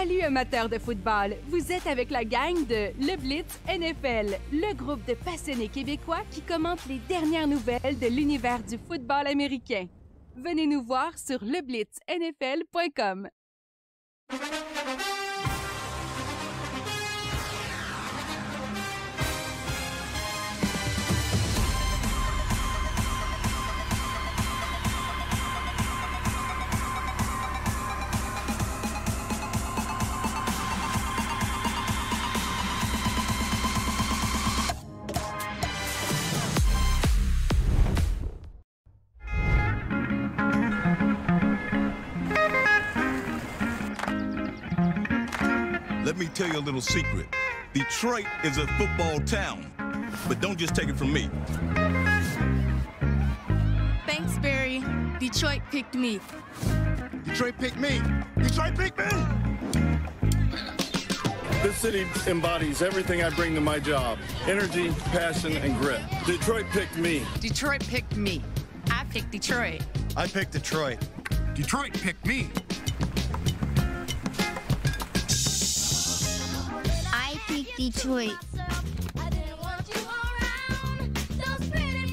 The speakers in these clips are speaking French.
Salut amateurs de football, vous êtes avec la gang de Le Blitz NFL, le groupe de passionnés québécois qui commente les dernières nouvelles de l'univers du football américain. Venez nous voir sur leblitznfl.com. little secret. Detroit is a football town, but don't just take it from me. Thanks, Barry. Detroit picked me. Detroit picked me. Detroit picked me! This city embodies everything I bring to my job. Energy, passion, and grit. Detroit picked me. Detroit picked me. I picked Detroit. I picked Detroit. Detroit picked me. Detroit.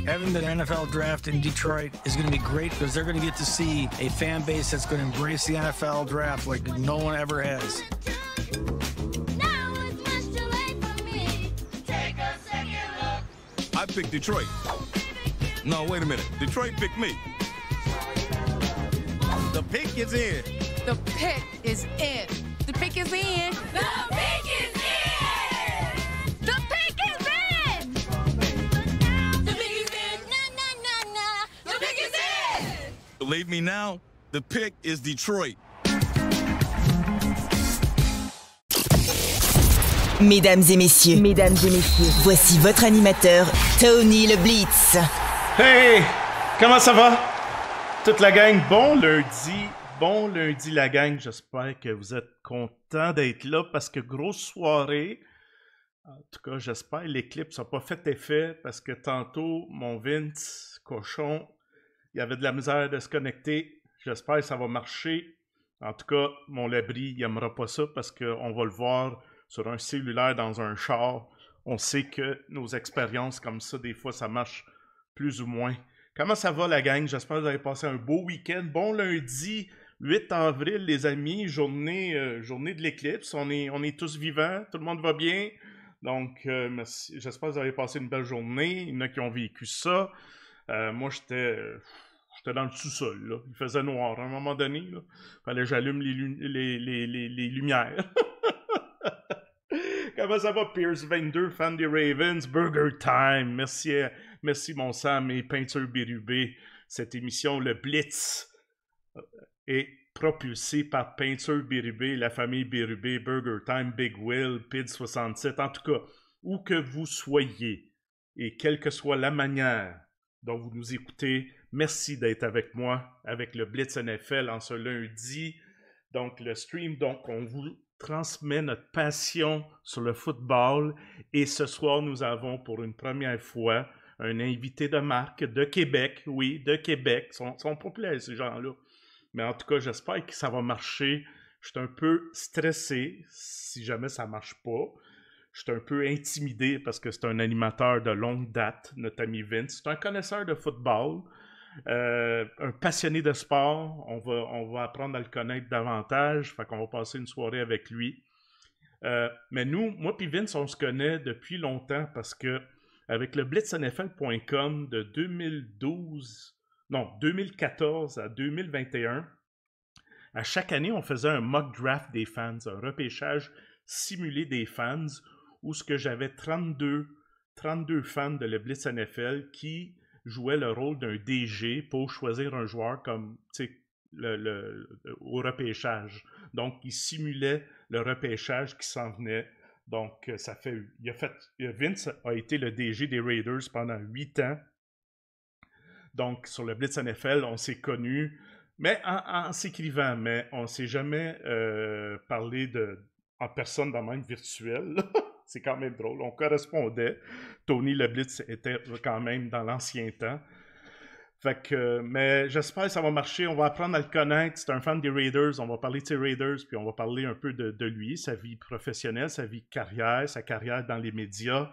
Having the NFL draft in Detroit is going to be great because they're going to get to see a fan base that's going to embrace the NFL draft like no one ever has. I picked Detroit. No, wait a minute. Detroit picked me. The pick is in. The pick is in. The pick is in. me now, the pick is Detroit. Mesdames et messieurs, mesdames et messieurs, voici votre animateur Tony le Blitz. Hey, comment ça va? Toute la gang, bon lundi, bon lundi la gang. J'espère que vous êtes content d'être là parce que grosse soirée. En tout cas, j'espère les l'éclipse sont pas fait effet parce que tantôt mon Vince cochon il y avait de la misère de se connecter. J'espère que ça va marcher. En tout cas, mon Labri, il n'aimera pas ça parce qu'on va le voir sur un cellulaire dans un char. On sait que nos expériences comme ça, des fois, ça marche plus ou moins. Comment ça va la gang? J'espère que vous avez passé un beau week-end. Bon lundi 8 avril, les amis, journée, euh, journée de l'éclipse. On est, on est tous vivants, tout le monde va bien. Donc, euh, j'espère que vous avez passé une belle journée. Il y en a qui ont vécu ça. Euh, moi, j'étais euh, j'étais dans le sous-sol. Là. Il faisait noir. À un moment donné, il fallait que j'allume les, les, lumières. Comment ça va, Pierce22, fan des Ravens? Burger Time. Merci, euh, merci mon Sam et Peinture Bérubé. Cette émission, le Blitz, est propulsée par Peinture Bérubé, la famille Bérubé, Burger Time, Big Will, PID67. En tout cas, où que vous soyez, et quelle que soit la manière donc, vous nous écoutez. Merci d'être avec moi avec le Blitz NFL en ce lundi. Donc, le stream, donc, on vous transmet notre passion sur le football. Et ce soir, nous avons pour une première fois un invité de marque de Québec. Oui, de Québec. Ils sont, populaires, ces gens-là. Mais en tout cas, j'espère que ça va marcher. Je suis un peu stressé si jamais ça ne marche pas. Je suis un peu intimidé parce que c'est un animateur de longue date, notre ami Vince. C'est un connaisseur de football, euh, un passionné de sport. On va, apprendre à le connaître davantage. Fait qu'on va passer une soirée avec lui. Euh, mais nous, moi et Vince, on se connaît depuis longtemps parce que avec le blitznfl.com de 2012, non, 2014 à 2021, à chaque année, on faisait un mock draft des fans, un repêchage simulé des fans où ce que j'avais 32, 32 fans de le Blitz NFL qui jouaient le rôle d'un DG pour choisir un joueur comme le, le, au repêchage. Donc, ils simulait le repêchage qui s'en venait. Donc, euh, ça fait, a Vince a été le DG des Raiders pendant 8 ans. Donc, sur le Blitz NFL, on s'est connus, mais en, s'écrivant, mais on ne s'est jamais euh, parlé de, en personne dans le même virtuel. c'est quand même drôle. On correspondait. Tony Le Blitz était quand même dans l'ancien temps. Fait mais j'espère que ça va marcher. On va apprendre à le connaître. C'est un fan des Raiders. On va parler de ses Raiders, puis on va parler un peu de, lui, sa vie professionnelle, sa vie carrière, sa carrière dans les médias.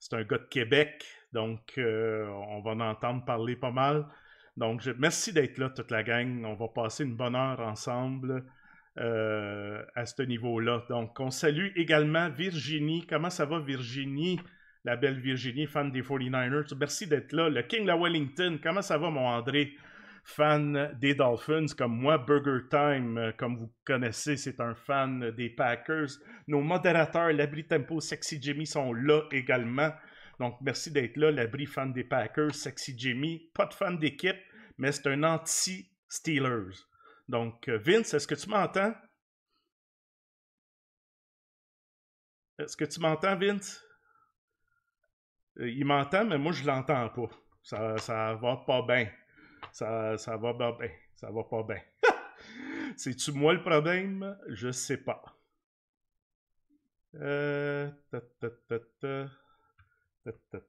C'est un gars de Québec, donc euh, on va en entendre parler pas mal. Donc, merci d'être là, toute la gang. On va passer une bonne heure ensemble. Euh, à ce niveau-là. Donc, on salue également Virginie. Comment ça va, Virginie? La belle Virginie, fan des 49ers. Merci d'être là. Le King la Wellington. Comment ça va, mon André? Fan des Dolphins comme moi, Burger Time, euh, comme vous connaissez, c'est un fan des Packers. Nos modérateurs, l'abri Tempo, Sexy Jimmy sont là également. Donc, merci d'être là, l'abri fan des Packers, Sexy Jimmy. Pas de fan d'équipe, mais c'est un anti-Steelers. Donc, euh, Vince, est-ce que tu m'entends? Est-ce que tu m'entends, Vince? Euh, il m'entend, mais moi, je l'entends pas. Ça, ça va pas bien. Ça, ça va pas bien. Ça va pas bien. C'est-tu moi le problème? Je sais pas. Euh,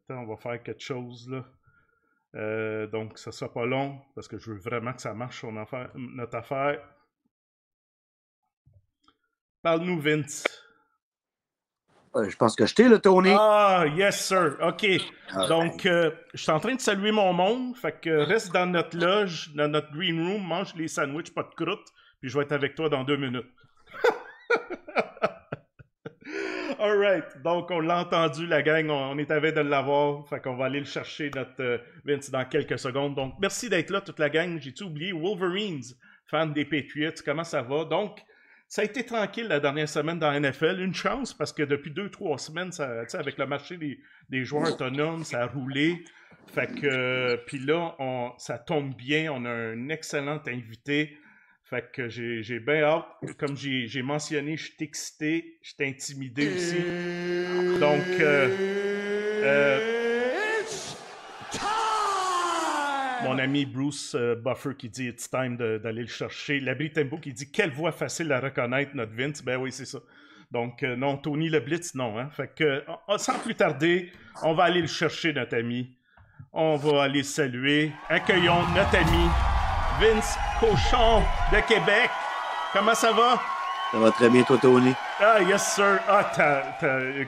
on va faire quelque chose, là. Euh, donc, ça sera pas long parce que je veux vraiment que ça marche son notre affaire. Parle-nous, Vince. je pense que je t'ai, le Tony. Ah, yes, sir. OK. Ah, donc, euh, je suis en train de saluer mon monde. Fait que euh, reste dans notre loge, dans notre green room, mange les sandwichs, pas de croûte, puis je vais être avec toi dans deux minutes. Alright, donc on l'a entendu, la gang, on, est à de l'avoir, fait qu'on va aller le chercher, notre euh, Vince, dans quelques secondes. Donc merci d'être là, toute la gang. jai tout oublié Wolverines, fan des Patriots, comment ça va? Donc, ça a été tranquille la dernière semaine dans la NFL. Une chance parce que depuis deux, trois semaines, ça, avec le marché des, joueurs autonomes, ça a roulé. Fait que, euh, puis là, ça tombe bien. On a un excellent invité fait que j'ai bien hâte. Comme j'ai mentionné, je suis excité, je suis intimidé aussi. Donc, euh, euh mon ami Bruce euh, Buffer qui dit It's time d'aller le chercher. L'abri Tempo qui dit Quelle voix facile à reconnaître, notre Vince. Ben oui, c'est ça. Donc, euh, non, Tony le Blitz, non. Hein. Fait que, oh, oh, sans plus tarder, on va aller le chercher, notre ami. On va aller saluer. Accueillons notre ami Vince cochon de Québec. Comment ça va? Ça va très bien, toi, Tony. Ah, yes, sir. Ah, ta,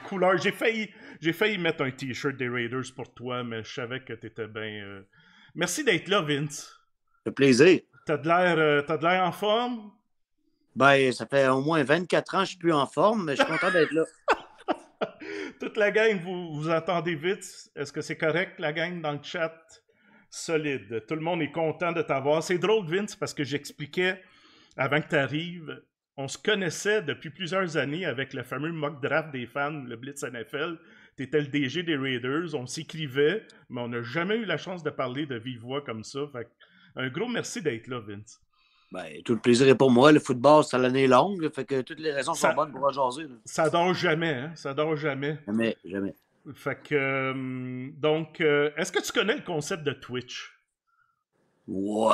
couleur. J'ai failli, j'ai failli mettre un t-shirt des Raiders pour toi, mais je savais que étais bien. Euh. Merci d'être là, Vince. C'est plaisir. Euh, t'as de l'air, en forme? Ben, ça fait au moins 24 ans que je suis plus en forme, mais je suis content d'être là. Toute la gang, vous vous attendez vite. Est-ce que c'est correct, la gang, dans le chat? solide. Tout le monde est content de t'avoir. C'est drôle, Vince, parce que j'expliquais avant que tu arrives, on se connaissait depuis plusieurs années avec le fameux mock draft des fans, le Blitz NFL. Tu étais le DG des Raiders, on s'écrivait, mais on n'a jamais eu la chance de parler de vive voix comme ça. un gros merci d'être là, Vince. Ben, tout le plaisir est pour moi. Le football, c'est l'année longue. Fait que toutes les raisons sont bonnes pour jaser. Ça dort jamais, hein? Ça dort jamais. Jamais, jamais. Fait que. Euh, donc, euh, est-ce que tu connais le concept de Twitch? Ouais,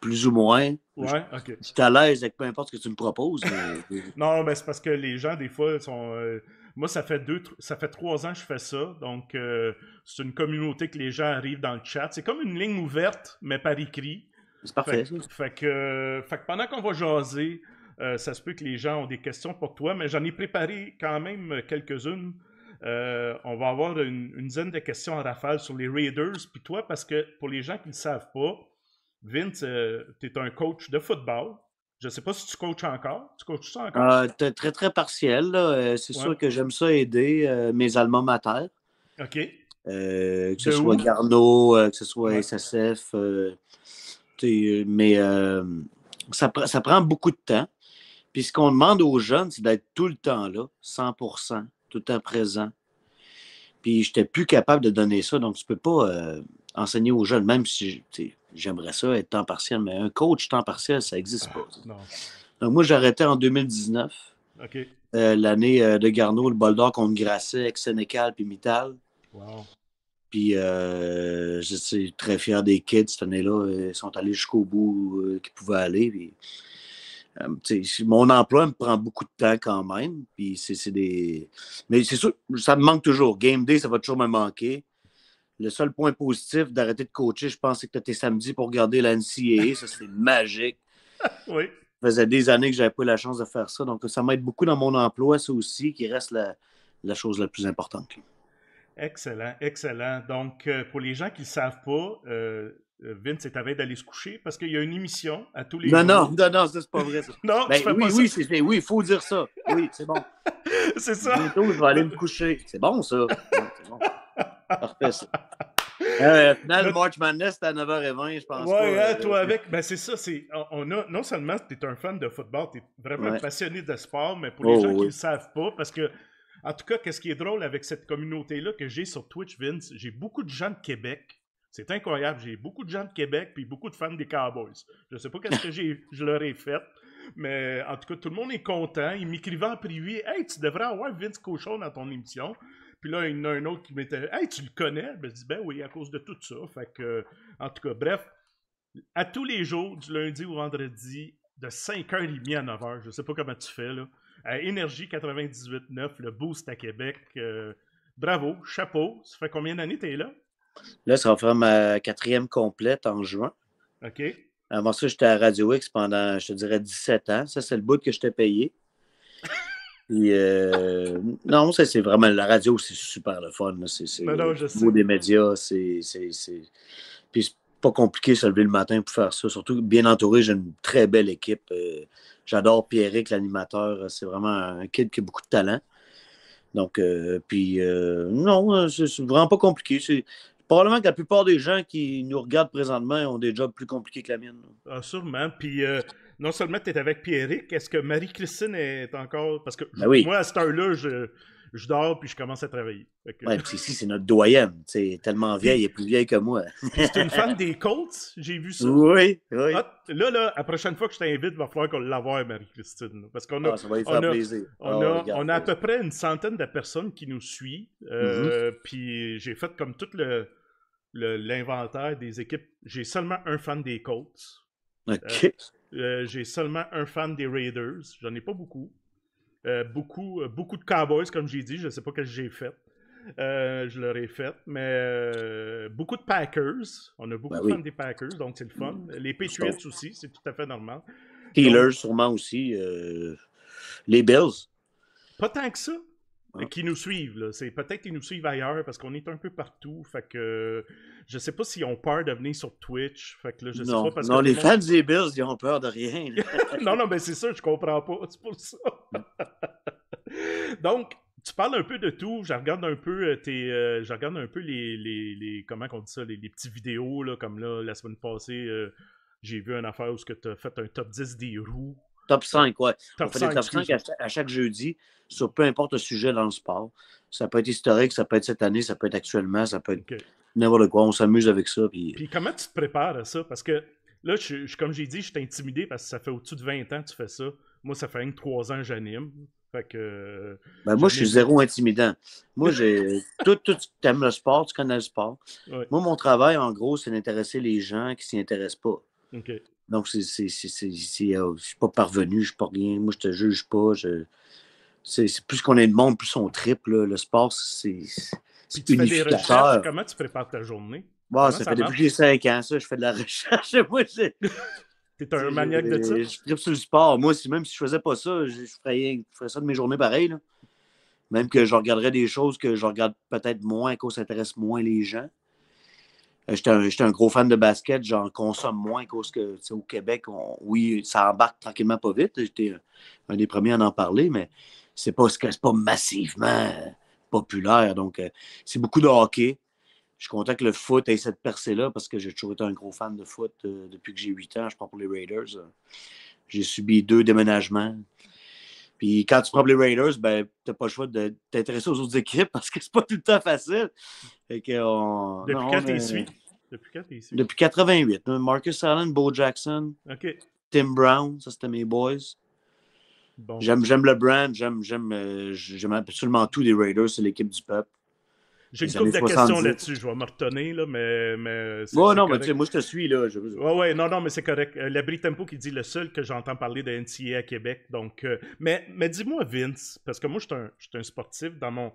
plus ou moins. Ouais, ok. Tu à l'aise avec peu importe ce que tu me proposes. non, mais c'est parce que les gens, des fois, sont. Euh, moi, ça fait deux, ça fait trois ans que je fais ça. Donc, c'est une communauté que les gens arrivent dans le chat. C'est comme une ligne ouverte, mais par écrit. C'est parfait. Fait, que, fait que pendant qu'on va jaser, ça se peut que les gens ont des questions pour toi, mais j'en ai préparé quand même quelques-unes. Euh, on va avoir une, une, de questions à rafale sur les Raiders. Puis toi, parce que pour les gens qui ne savent pas, Vince, euh, tu es un coach de football. Je ne sais pas si tu coaches encore. Tu coaches ça encore? Euh, très, très partiel. Euh, c'est sûr que j'aime ça aider mes Allemands mater. OK. que ce soit Garno, que ce soit SSF. mais ça, ça prend beaucoup de temps. Puis ce qu'on demande aux jeunes, c'est d'être tout le temps là, 100 tout le temps présent. Puis je n'étais plus capable de donner ça, donc tu peux pas euh, enseigner aux jeunes, même si j'aimerais ça être temps partiel, mais un coach temps partiel, ça n'existe pas. donc moi, j'arrêtais en 2019. Euh, l'année euh, de Garneau, le bol d'or grassait avec Sénécal puis Mittal. Puis je suis très fier des kids cette année-là. Ils sont allés jusqu'au bout qu'ils pouvaient aller. Puis euh, mon emploi me prend beaucoup de temps quand même. Puis c'est des. Mais c'est sûr, ça me manque toujours. Game day, ça va toujours me manquer. Le seul point positif d'arrêter de coacher, je pense, c'est que tu étais samedi pour regarder la NCAA. Ça, c'est magique. oui. Ça faisait des années que j'avais pas eu la chance de faire ça. Donc, ça m'aide beaucoup dans mon emploi, ça aussi, qui reste la, chose la plus importante. Excellent, excellent. Donc, euh, pour les gens qui ne savent pas, euh, euh, Vince est à veille d'aller se coucher parce qu'il y a une émission à tous les Non, jours. non, non, non, c'est pas vrai. non, oui, oui, il faut dire ça. Oui, c'est bon. c'est ça. je vais aller me coucher. C'est bon, ça. c'est bon. Parfait, ça. Euh, final, March Madness, c'est à 9h20, je pense. Ouais, hein, euh, toi avec. Ben, c'est ça. C'est, on a, non seulement tu es un fan de football, tu es vraiment passionné de sport, mais pour les oh, gens qui ne savent pas, parce que, en tout cas, qu'est-ce qui est drôle avec cette communauté-là que j'ai sur Twitch, Vince, j'ai beaucoup de gens de Québec c'est incroyable. J'ai beaucoup de gens de Québec puis beaucoup de fans des Cowboys. Je ne sais pas qu'est-ce que j'ai, je leur ai fait, mais en tout cas, tout le monde est content. Ils m'écrivent en privé Hey, tu devrais avoir Vince Cochon dans ton émission. Puis là, il y en a un autre qui m'était Hey, tu le connais Je me dis Ben oui, à cause de tout ça. Fait que, en tout cas, bref, à tous les jours, du lundi au vendredi, de 5h30 à 9h, je ne sais pas comment tu fais, là, à Énergie 98.9, le Boost à Québec. Euh, bravo, chapeau. Ça fait combien d'années que tu es là Là, ça va faire ma quatrième complète en juin. OK. Avant ça, j'étais à Radio X pendant, je te dirais, 17 ans. Ça, c'est le bout que je t'ai payé. Euh, non, ça, c'est vraiment. La radio, c'est super le fun. C'est le ben mot des médias. C'est. Puis, pas compliqué de se lever le matin pour faire ça. Surtout bien entouré, j'ai une très belle équipe. j'adore euh, J'adore Pierrick, l'animateur. C'est vraiment un kid qui a beaucoup de talent. Donc, euh, puis, non, c'est vraiment pas compliqué probablement que la plupart des gens qui nous regardent présentement ont des jobs plus compliqués que la mienne. Ah, sûrement. Puis euh, non seulement tu es avec Pierrick, est-ce que Marie-Christine est encore. Parce que ben moi, à cette heure-là, je je dors puis je commence à travailler. Oui, puis ici, c'est notre doyenne. C'est tellement vieille et plus vieille que moi. c'est une fan des Colts, j'ai vu ça. Oui, oui. Ah, là, là, la prochaine fois que je t'invite, il va falloir qu'on l'avoir, Marie-Christine. Parce qu'on a, ah, ça va on, a, ah, On, a à peu près une centaine de personnes qui nous suivent. Euh, mhm. Puis j'ai fait comme tout le l'inventaire des équipes. J'ai seulement un fan des Colts. OK. Euh, euh, j'ai seulement un fan des Raiders. J'en ai pas beaucoup. Euh, beaucoup, euh, beaucoup de Cowboys, comme j'ai dit. Je ne sais pas que j'ai fait. Euh, je l'aurais fait. Mais euh, beaucoup de Packers. On a beaucoup ben de fans des Packers, donc c'est le fun. Mm. Les Patriots aussi, c'est tout à fait normal. healers sûrement aussi. les Bills. Pas tant que ça. Ah. qui nous suivent. C'est peut-être qu'ils nous suivent ailleurs parce qu'on est un peu partout. Fait que je sais pas s'ils ont peur de venir sur Twitch. Fait que là, je sais pas parce non les fans des Bills, ils ont peur de rien. non, non, mais ben, c'est ça, je comprends pas. C'est pour ça. Donc, tu parles un peu de tout. Je regarde un peu euh, tes, euh, je regarde un peu les, les, les comment dit ça, les, petites vidéos là, comme là la semaine passée. Euh, j'ai vu une affaire où tu as fait un top 10 des roues Top 5, ouais. Top on fait des top 5 à, chaque jeudi sur peu importe le sujet dans le sport. Ça peut être historique, ça peut être cette année, ça peut être actuellement, ça peut être n'importe quoi. On s'amuse avec ça. Puis... comment tu te prépares à ça? Parce que là, comme j'ai dit, je suis intimidé parce que ça fait au-dessus de 20 ans que tu fais ça. Moi, ça fait rien que 3 ans que j'anime. Fait que. Euh, ben, moi, je suis zéro intimidant. Moi, j'ai. tout, tout, tu aimes le sport, tu connais le sport. Moi, mon travail, en gros, c'est d'intéresser les gens qui s'y intéressent pas. Okay. Donc, c'est, c'est, je suis euh, pas parvenu, je ne suis pas rien. Moi, je ne te juge pas. c'est, plus qu'on est de monde, plus on triple. Le sport, c'est, c'est recherches. Comment tu prépares ta journée? Bon, ça, fait depuis que j'ai 5 ans, ça, je fais de la recherche. Moi, j'ai... T'es un maniaque de ça? Je tripe sur le sport. Moi, même si je ne faisais pas ça, je, ferais, ça de mes journées pareilles. Même que je regarderais des choses que je regarde peut-être moins, qu'on s'intéresse moins les gens. Euh, j'étais un, gros fan de basket, j'en consomme moins qu'au que, au Québec, oui, ça embarque tranquillement pas vite. J'étais euh, un des premiers à en parler, mais c'est pas, pas massivement euh, populaire. Donc, c'est beaucoup de hockey. Je suis content que le foot ait cette percée-là parce que j'ai toujours été un gros fan de foot depuis que j'ai 8 ans. Je prends pour les Raiders. J'ai subi deux déménagements. Puis quand tu prends les Raiders, ben, n'as pas le choix de t'intéresser aux autres équipes parce que c'est pas tout le temps facile. Depuis quand t'es suivi? Depuis quand Depuis 88. Marcus Allen, Bo Jackson, Tim Brown, ça c'était mes boys. Bon. J'aime le brand, euh, j'aime absolument tout des Raiders, c'est l'équipe du peuple. J'ai une couple de questions là-dessus, je vais me retenir, là, mais. mais non, mais moi je te suis, là. Ouais, ouais, non, non, mais c'est correct. Euh, L'abri Tempo qui dit le seul que j'entends parler de à Québec. Donc, euh, mais, mais dis-moi, Vince, parce que moi je suis un, sportif dans mon.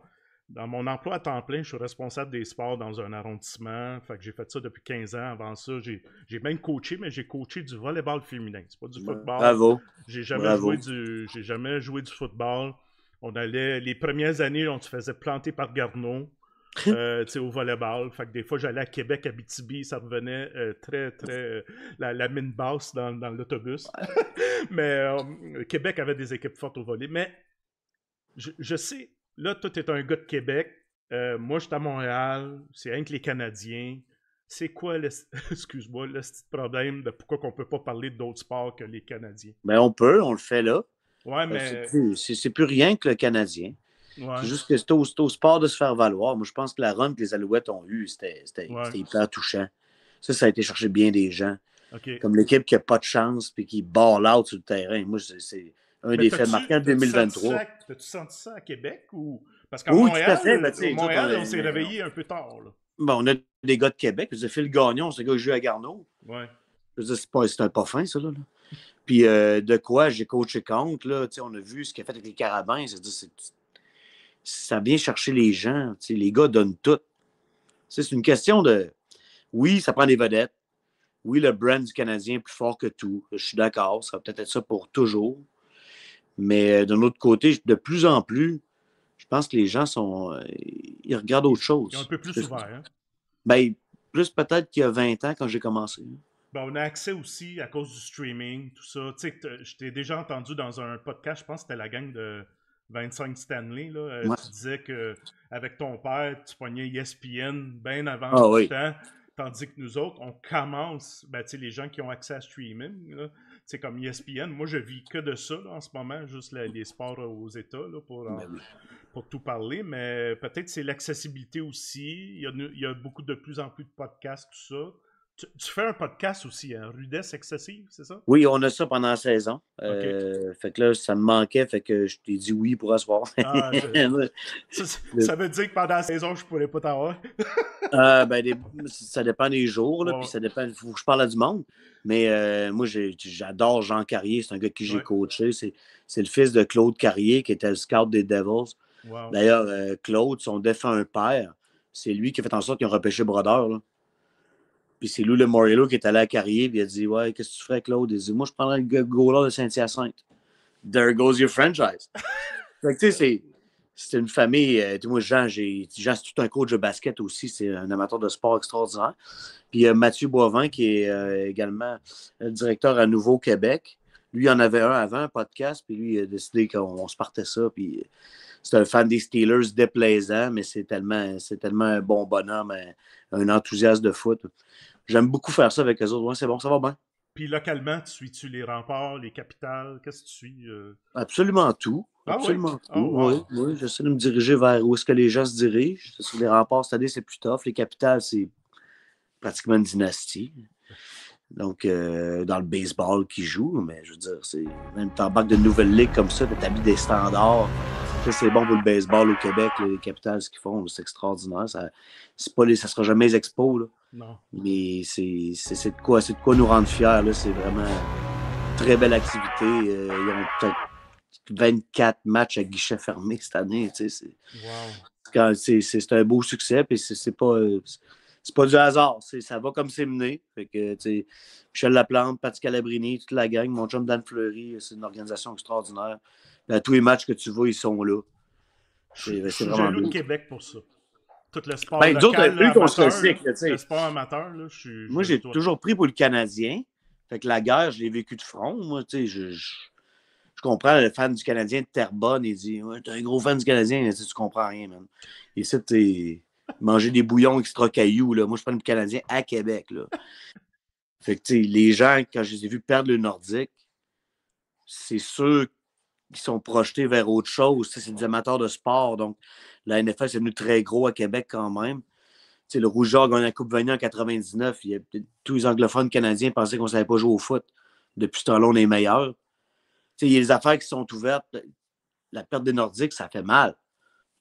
Dans mon emploi à temps plein, je suis responsable des sports dans un arrondissement. Fait que j'ai fait ça depuis 15 ans. Avant ça, j'ai même coaché, mais j'ai coaché du volleyball féminin. C'est pas du football. Bravo. J'ai jamais, Joué du, jamais joué du football. On allait, les premières années, on se faisait planter par Garneau. Euh, au volleyball. Fait des fois, j'allais à Québec, à Bitibi, ça revenait euh, très, très. Euh, la, mine basse dans, l'autobus. mais Québec avait des équipes fortes au volley. Mais je, sais, là, tout est un gars de Québec. moi, je suis à Montréal. C'est rien que les Canadiens. C'est quoi le, excuse-moi, le petit problème de pourquoi on ne peut pas parler d'autres sports que les Canadiens? Mais ben, on peut, on le fait là. Ouais, mais. C'est plus, rien que le Canadien. C'est juste que c'était au, sport de se faire valoir. Moi, je pense que la run que les Alouettes ont eue, c'était hyper touchant. Ça, ça a été cherché bien des gens. Comme l'équipe qui n'a pas de chance et qui ball out sur le terrain. Moi, c'est un des faits marquants de 2023. T'as-tu senti ça à Québec ou. Parce qu'en Montréal, fait, Montréal on s'est réveillé un peu tard. Bon, on a des gars de Québec. Je ont fait le Gagnon, c'est le gars qui joue à Garneau. c'est un pas fin, ça. Là, Puis euh, de quoi j'ai coaché contre. Là, on a vu ce qu'il a fait avec les carabins. C'est ça vient chercher les gens. Tu sais, les gars donnent tout. c'est une question de. Oui, ça prend des vedettes. Oui, le brand du Canadien est plus fort que tout. Je suis d'accord. Ça va peut-être être ça pour toujours. Mais euh, d'un autre côté, de plus en plus, je pense que les gens sont. Euh, ils regardent autre chose. Ils sont un peu plus ouverts. Hein? Ben, plus peut-être qu'il y a 20 ans quand j'ai commencé. Ben, on a accès aussi à cause du streaming, tout ça. Tu sais, je t'ai déjà entendu dans un podcast, je pense que c'était la gang de 25 Stanley. Là, euh, Tu disais qu'avec ton père, tu pognais ESPN bien avant tout ah le temps. Tandis que nous autres, on commence, ben, sais les gens qui ont accès à streaming, c'est comme ESPN. Moi, je vis que de ça en ce moment, juste les sports euh, aux États pour, euh, ben pour tout parler. Mais peut-être c'est l'accessibilité aussi. Il y, a, il y, a, beaucoup de plus en plus de podcasts, tout ça. Tu, fais un podcast aussi, hein? Rudesse excessive, c'est ça? Oui, on a ça pendant 16 ans. Euh, fait que là, ça me manquait, fait que je t'ai dit oui pour asseoir. Ah, ça, veut dire que pendant la saison, je ne pourrais pas t'avoir. Euh, ben, ça dépend des jours, puis ça dépend. Il faut que je parle à du monde. Mais euh, moi, j'adore Jean Carrier, c'est un gars que j'ai coaché. C'est le fils de Claude Carrier, qui était le scout des Devils. D'ailleurs, Claude, son défunt père, c'est lui qui a fait en sorte qu'ils ont repêché Brodeur. Puis c'est Lou Le Morello, qui est allé à Carrier, puis il a dit Ouais, qu'est-ce que tu ferais, Claude Il a dit Moi, je prendrais le goaler de Saint-Hyacinthe. There goes your franchise. tu sais, c'est une famille. Euh, moi, Jean, Jean, c'est tout un coach de basket aussi. C'est un amateur de sport extraordinaire. Puis a euh, Mathieu Boivin, qui est euh, également euh, directeur à Nouveau-Québec. Lui, il en avait un avant, un podcast, puis lui, il a décidé qu'on se partait ça. Puis c'est un fan des Steelers déplaisant, mais c'est tellement, tellement un bon bonhomme un enthousiaste de foot. J'aime beaucoup faire ça avec les autres. Ouais, c'est bon, ça va bien. Puis localement, tu suis-tu les remparts, les capitales? Qu'est-ce que tu suis? Euh? Absolument tout. Ah absolument oh, tout. oui, J'essaie de me diriger vers où est-ce que les gens se dirigent. Sur les remparts, cette année, c'est plus tough. Les capitales, c'est pratiquement une dynastie. Donc, euh, dans le baseball qui joue, mais je veux dire, c'est même t'embarques de nouvelles ligues comme ça, t'as mis des standards c'est bon pour le baseball au Québec, les capitales, ce qu'ils font, c'est extraordinaire. Ça ne sera jamais expo, Mais c'est de, quoi, de quoi nous rendre fiers. C'est vraiment une très belle activité. Euh, ils ont peut-être 24 matchs à guichet fermé cette année. c'est un beau succès. Puis c'est pas. pas du hasard. Ça va comme c'est mené. Michel Laplante, Patti Calabrini, toute la gang, mon chum Dan Fleury, c'est une organisation extraordinaire. Ben, tous les matchs que tu vois, ils sont là. C'est vraiment jaloux de Québec pour ça. Tout le sport ben, amateur, Moi, j'ai toujours pris pour le Canadien. Fait que la guerre, je l'ai vécu de front. Moi, tu sais, je, je, comprends le fan du Canadien de Terrebonne. Il dit ouais, T'es un gros fan du Canadien, si tu comprends rien, man. Et ça, t'es manger des bouillons extra cailloux. Là. Moi, je prends le Canadien à Québec. Là. Fait que, les gens, quand je les ai vus perdre le Nordique, c'est sûr qui sont projetés vers autre chose. C'est des amateurs de sport. Donc, la NFL, c'est devenu très gros à Québec quand même. le Rouge a la Coupe venue en 99. tous les anglophones canadiens pensaient qu'on ne savait pas jouer au foot. Depuis ce temps-là, on est meilleur. il y a des affaires qui sont ouvertes. La perte des Nordiques, ça fait mal.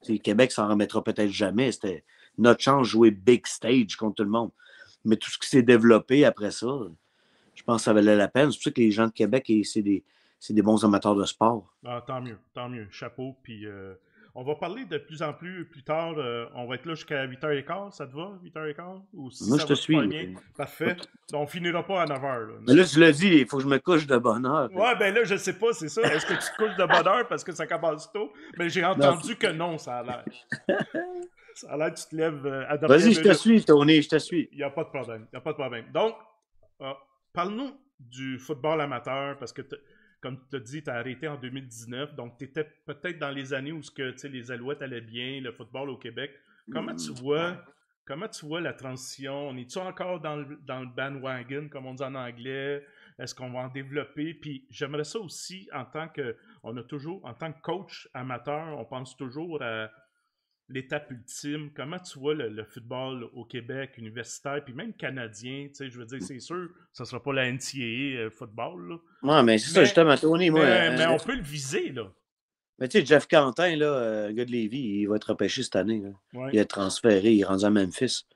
Québec, Québec s'en remettra peut-être jamais. C'était notre chance de jouer big stage contre tout le monde. Mais tout ce qui s'est développé après ça, je pense que ça valait la peine. C'est pour ça que les gens de Québec, c'est des c'est des bons amateurs de sport. Ah, tant mieux, tant mieux. Chapeau. Puis euh, on va parler de plus en plus plus tard. Euh, on va être là jusqu'à 8h15. Ça te va, 8h15 Ou Moi, je te suis. parfait. On finira pas à 9h. Là. Mais là, tu l'as dit, il faut que je me couche de bonne heure. Ouais, ben là, je sais pas, c'est ça. Est-ce que tu te couches de bonne heure parce que ça commence tôt Mais j'ai entendu que non, ça a l'air. ça a l'air que tu te lèves euh, à Vas-y, je te suis, Tony, je te suis. Il n'y a pas de problème. Il n'y a pas de problème. Donc, parle-nous du football amateur parce que comme tu as dit, tu as arrêté en 2019, donc tu étais peut-être dans les années où ce que, les Alouettes allaient bien, le football au Québec. Comment tu mm-hmm. vois comment tu vois la transition? On est-tu encore dans le, dans bandwagon, comme on dit en anglais? Est-ce qu'on va en développer? Puis j'aimerais ça aussi en tant que on a toujours, en tant que coach amateur, on pense toujours à l'étape ultime, comment tu vois le, football au Québec, universitaire, puis même canadien, tu sais, je veux dire, c'est sûr, ça sera pas la NCAA euh, football, là. Ouais, mais c'est ça, justement, Tony, moi... Euh, mais, on peut le viser, là. Mais tu sais, Jeff Quentin, là, euh, le gars de Lévis, il va être repêché cette année, Il est transféré, il est rendu à Memphis.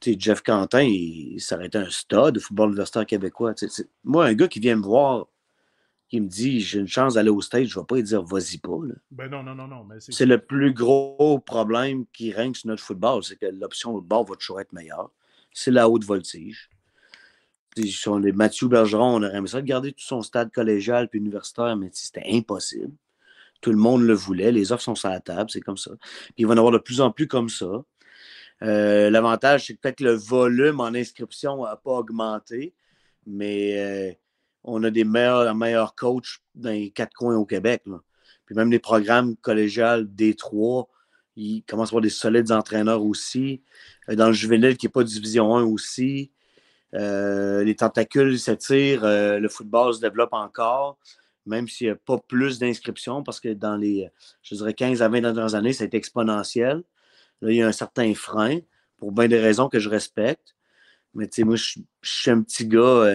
Tu sais, Jeff Quentin, il, ça un stade, au football universitaire québécois. moi, un gars qui vient me voir il me dit j'ai une chance d'aller au stade, je ne vais pas lui dire vas-y pas. Ben non, non, non, non. c'est... le plus gros problème qui règne sur notre football, c'est que l'option de bord va toujours être meilleure. C'est la haute voltige. Mathieu Bergeron, on aurait aimé ça de garder tout son stade collégial puis universitaire, mais c'était impossible. Tout le monde le voulait, les offres sont sur la table, c'est comme ça. Puis il va en avoir de plus en plus comme ça. Euh, l'avantage, c'est peut-être le volume en inscription n'a pas augmenté, mais euh, on a des meilleurs, meilleurs coachs dans les quatre coins au Québec. Puis même les programmes collégiales D3, ils commencent à avoir des solides entraîneurs aussi. Euh, dans le juvénile qui n'est pas division 1 aussi. Euh, les tentacules s'attirent, euh, le football se développe encore, même s'il n'y a pas plus d'inscriptions, parce que dans les, je dirais, 15 à 20 dernières années, ça a été exponentiel. Là, il y a un certain frein, pour bien des raisons que je respecte. Mais tu sais, moi, je suis un petit gars,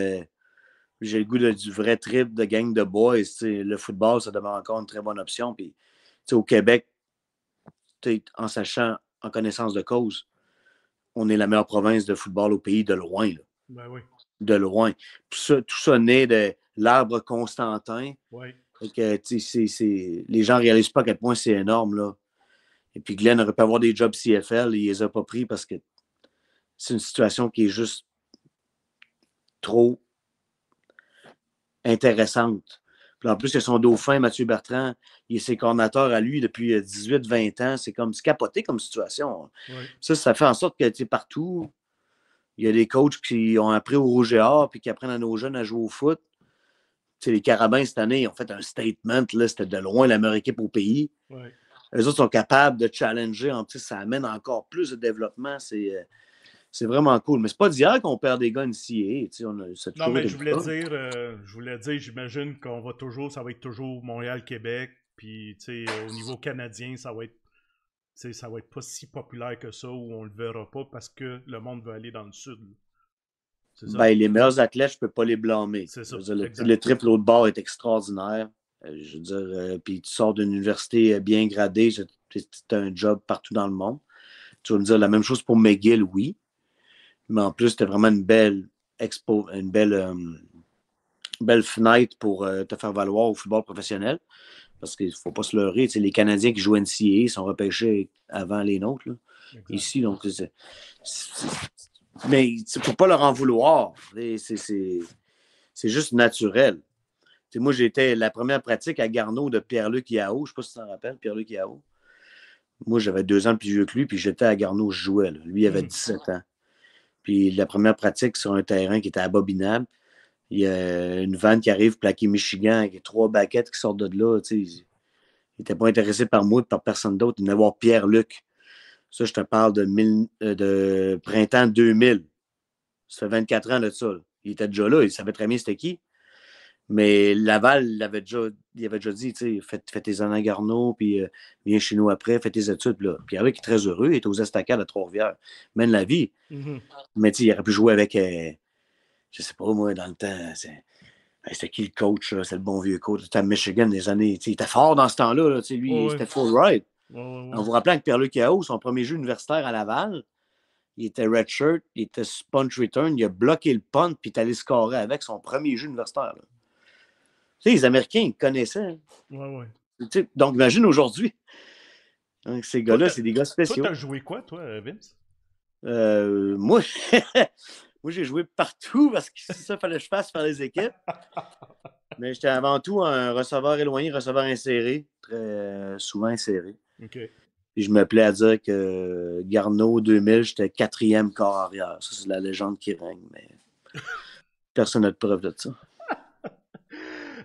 j'ai le goût du vrai trip de gang de boys. c'est Le football, ça demeure encore une très bonne option. Puis, au Québec, en sachant, en connaissance de cause, on est la meilleure province de football au pays de loin. Ben de loin. Tout ça, naît de l'arbre Constantin. Oui. les gens ne réalisent pas à quel point c'est énorme. Là. Et puis Glenn aurait pu avoir des jobs CFL, il les a pas pris parce que c'est une situation qui est juste trop intéressante. en plus, que son dauphin, Mathieu Bertrand. Il est ses coordinateurs à lui depuis 18-20 euh, ans. C'est comme capoté comme situation. Ça, ça fait en sorte que tu partout. Il y a des coachs qui ont appris au rouge et puis qui apprennent à nos jeunes à jouer au foot. C'est les Carabins, cette année, ils ont fait un statement. C'était de loin la meilleure équipe au pays. Les autres sont capables de challenger. En plus, ça amène encore plus de développement. C'est euh, c'est vraiment cool. Mais c'est pas d'hier qu'on perd des gars ici. On non, mais je voulais, dire, euh, je voulais j'imagine qu'on va toujours, ça va être toujours Montréal-Québec. Puis, euh, au niveau canadien, ça va être ça va être pas si populaire que ça ou on le verra pas parce que le monde veut aller dans le sud. Ben, les meilleurs athlètes, je peux pas les blâmer. Ça, le, triple haut de bord est extraordinaire. Euh, je veux dire, puis tu sors d'une université bien gradée, tu as un job partout dans le monde. Tu vas me dire la même chose pour McGill, oui. Mais en plus, c'était vraiment une belle expo, une belle, euh, belle fenêtre pour euh, te faire valoir au football professionnel. Parce qu'il ne faut pas se leurrer. les Canadiens qui jouent NCA sont repêchés avant les nôtres, ici. Donc, mais il ne faut pas leur en vouloir. C'est juste naturel. moi, j'étais la première pratique à Garneau de Pierre-Luc Yao. Je ne sais pas si tu t'en rappelles, Pierre-Luc Yao. Moi, j'avais deux ans plus vieux que lui, puis j'étais à Garneau, je jouais. Lui, il avait 17 mm. ans. Puis la première pratique sur un terrain qui était abominable, il y a une vanne qui arrive plaquée Michigan, avec trois baquettes qui sortent de là. Tu sais, il n'était pas intéressé par moi et par personne d'autre. Il venait voir Pierre-Luc. Ça, je te parle de, euh, de printemps 2000. Ça fait 24 ans de ça. Il était déjà là, il savait très bien c'était qui. Mais Laval déjà, il avait déjà dit, fais, tes années à Garneau, puis euh, viens chez nous après, fais tes études. Là. Puis est très heureux, il est aux Estacades à Trois-Rivières, mène la vie. Mm-hmm. Mais il aurait pu jouer avec, je euh, je sais pas moi, dans le temps, c'est, ben, c'était qui le coach, c'est le bon vieux coach, c'était à Michigan des années, il était fort dans ce temps-là, lui, c'était full ride. On en vous rappelant que Pierre-Luc Yao, son premier jeu universitaire à Laval, il était redshirt, il était sponge return, il a bloqué le punt, puis il est allé scorer avec son premier jeu universitaire sais, les Américains, ils connaissaient. Hein. Ouais, donc, imagine aujourd'hui. ces gars-là, c'est des gars spéciaux. Tu t'as joué quoi, toi, euh, Vince? Euh, moi, moi j'ai joué partout parce que ça, fallait que je fasse par les équipes. Mais j'étais avant tout un receveur éloigné, receveur inséré, très euh, souvent inséré. Ok. je me plais à dire que Garneau 2000, j'étais quatrième corps arrière. Ça, c'est la légende qui règne, mais personne n'a de preuve de ça.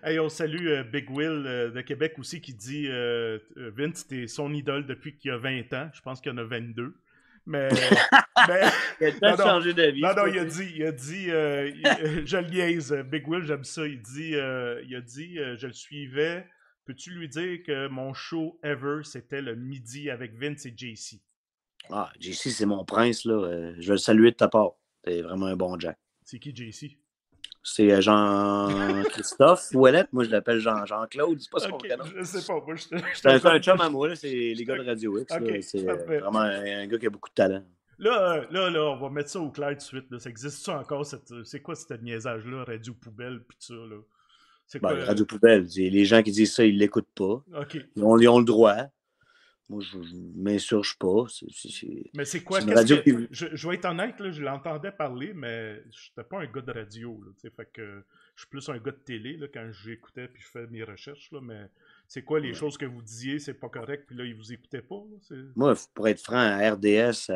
Hey, on salue euh, Big Will euh, de Québec aussi qui dit euh, Vince, t'es son idole depuis qu'il y a 20 ans. Je pense qu'il y en a 22. Mais. il a changé de d'avis. Non, non, il a dit, il a dit je liaise. Big Will, j'aime ça. Il, dit, il a dit Je le suivais. Peux-tu lui dire que mon show ever, c'était le midi avec Vince et JC Ah, JC, c'est mon prince, là. je vais le saluer de ta part. T'es vraiment un bon Jack. C'est qui JC c'est euh, Jean-Christophe Ouellette. Moi, je l'appelle Jean-Claude. c'est pas son qu'on prénom. Je sais pas. Moi, je, je c'est un, chum à moi. C'est les gars de Radio X. c'est euh, vraiment un, gars qui a beaucoup de talent. Là, euh, là, là, on va mettre ça au clair tout de suite. Ça existe-tu encore? C'est quoi ce niaisage-là, Radio Poubelle, puis ça, là? Ben, quoi? Radio Poubelle. Les gens qui disent ça, ils l'écoutent pas. ils ont le droit. Moi, je, m'insurge pas. mais c'est quoi? je, je, vais être honnête, je l'entendais parler, mais je n'étais pas un gars de radio. que je suis plus un gars de télé quand j'écoutais puis je fais mes recherches. mais c'est quoi les choses que vous disiez, c'est pas correct, puis là, ils vous écoutaient pas? moi, pour être franc, à RDS,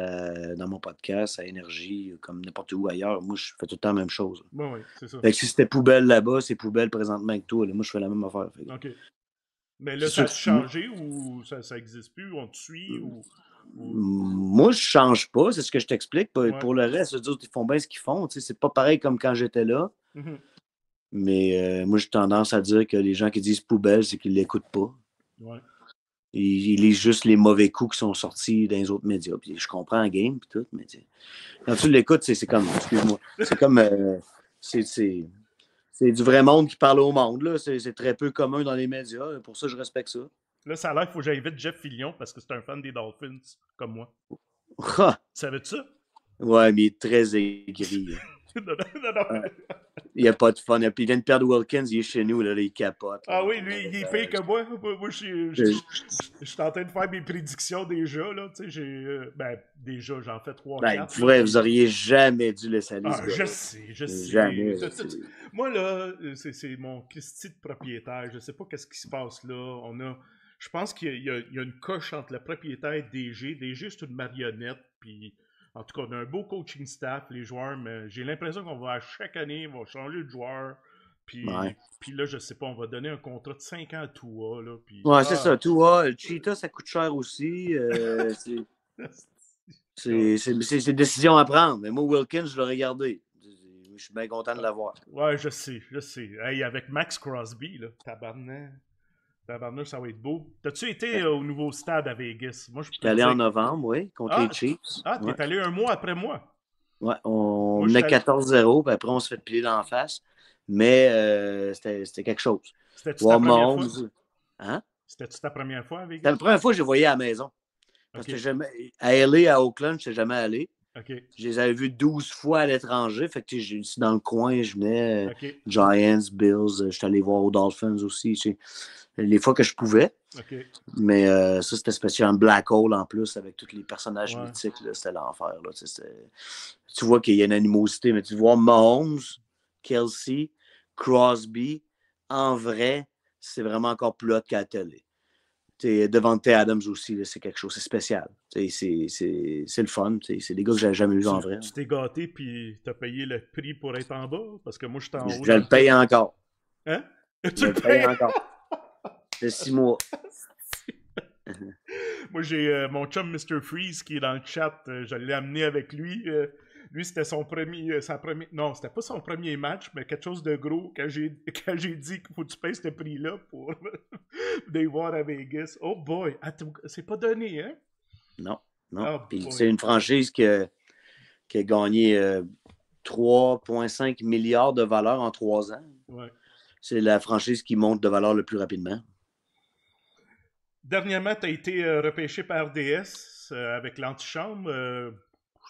dans mon podcast, à Énergie, comme n'importe où ailleurs, moi, je fais tout le temps la même chose. ça. si c'était poubelle là-bas, c'est poubelle présentement que tout moi, je fais la même affaire. OK. Mais là, ça a changé ou ça n'existe plus, on te suit Moi, je change pas, c'est ce que je t'explique. Pour, le reste, les ils font bien ce qu'ils font. C'est pas pareil comme quand j'étais là. Mhm. Mais euh, moi, j'ai tendance à dire que les gens qui disent poubelle, c'est qu'ils ne l'écoutent pas. Ils, lisent juste les mauvais coups qui sont sortis dans les autres médias. je comprends en game, et tout, mais quand tu l'écoutes, c'est comme, c'est comme, c'est euh, c'est du vrai monde qui parle au monde. C'est très peu commun dans les médias. Pour ça, je respecte ça. Là, ça a l'air qu'il faut que j'invite Jeff Fillion parce que c'est un fan des Dolphins, comme moi. Savais-tu ça? Ouais, mais il est très aigri. Hein. Il n'y a pas de fun. il vient de perdre Wilkins, il est chez nous, il capote. Ah oui, lui, il est pire que moi. Moi, je, euh, je, suis en train de faire mes prédictions déjà. Là, euh, ben, déjà, j'en fais trois. Ben, vous auriez jamais dû le saluer. Ah, je sais, je sais. Moi, là, euh, c'est mon Christie de propriétaire. Je ne sais pas qu'est-ce qui se passe là. On a, je pense qu'il y, y, a une coche entre le propriétaire et DG. DG, c'est une marionnette, puis en tout cas, on a un beau coaching staff, les joueurs, mais j'ai l'impression qu'on va chaque année, changer de joueur. Puis, là, je sais pas, on va donner un contrat de 5 ans à Tua. Là, ouais, c'est ah. ça. Tua, le Cheetah, ça coûte cher aussi. Euh, c'est une décision à prendre. Mais moi, Wilkins, je l'ai regardé. je suis bien content de l'avoir. Ouais, je sais, je sais. avec Max Crosby, là, tabarnak ça va être beau. T'as-tu été au nouveau stade à Vegas? Moi, je suis allé en novembre, oui, contre ah, les Chiefs. Ah, t'es es allé un mois après moi. Ouais, on est 14-0, puis après, on se fait piler d'en face. Mais euh, c'était quelque chose. C'était-tu ta première fois? Hein? cétait ta première fois à Vegas? C'était la première fois que je voyais à la maison. Parce que à LA, à Oakland, je ne suis jamais allé. Je les avais vus 12 fois à l'étranger. Fait que dans le coin, je venais euh, Giants, Bills, euh, je suis allé voir aux Dolphins aussi. Les fois que je pouvais. Mais euh, ça, c'était spécial. Black Hole en plus, avec tous les personnages mythiques, c'était l'enfer. Tu vois qu'il y a une animosité, mais tu vois Mahomes, Kelsey, Crosby, en vrai, c'est vraiment encore plus hot qu'à Devant T. Adams aussi, c'est quelque chose, c'est spécial. C'est le fun. C'est des gars que j'ai jamais eu en vrai. Tu hein. t'es gâté puis t'as payé le prix pour être en bas parce que moi je suis en haut. Je le paye encore. Hein? Tu le paye encore. C'est six mois. moi j'ai euh, mon chum Mr. Freeze qui est dans le chat. Euh, je l'ai amené avec lui. Euh, lui, c'était son premier, euh, sa premier, non, c'était pas son premier match, mais quelque chose de gros quand j'ai, dit qu'il faut que tu payes ce prix-là pour les voir à Vegas. Oh boy, c'est pas donné, hein? Non, non. Oh c'est une franchise qui a, qui gagné 3,5 euh, milliards de valeur en trois ans. C'est la franchise qui monte de valeur le plus rapidement. Dernièrement, tu as été euh, repêché par DS avec l'antichambre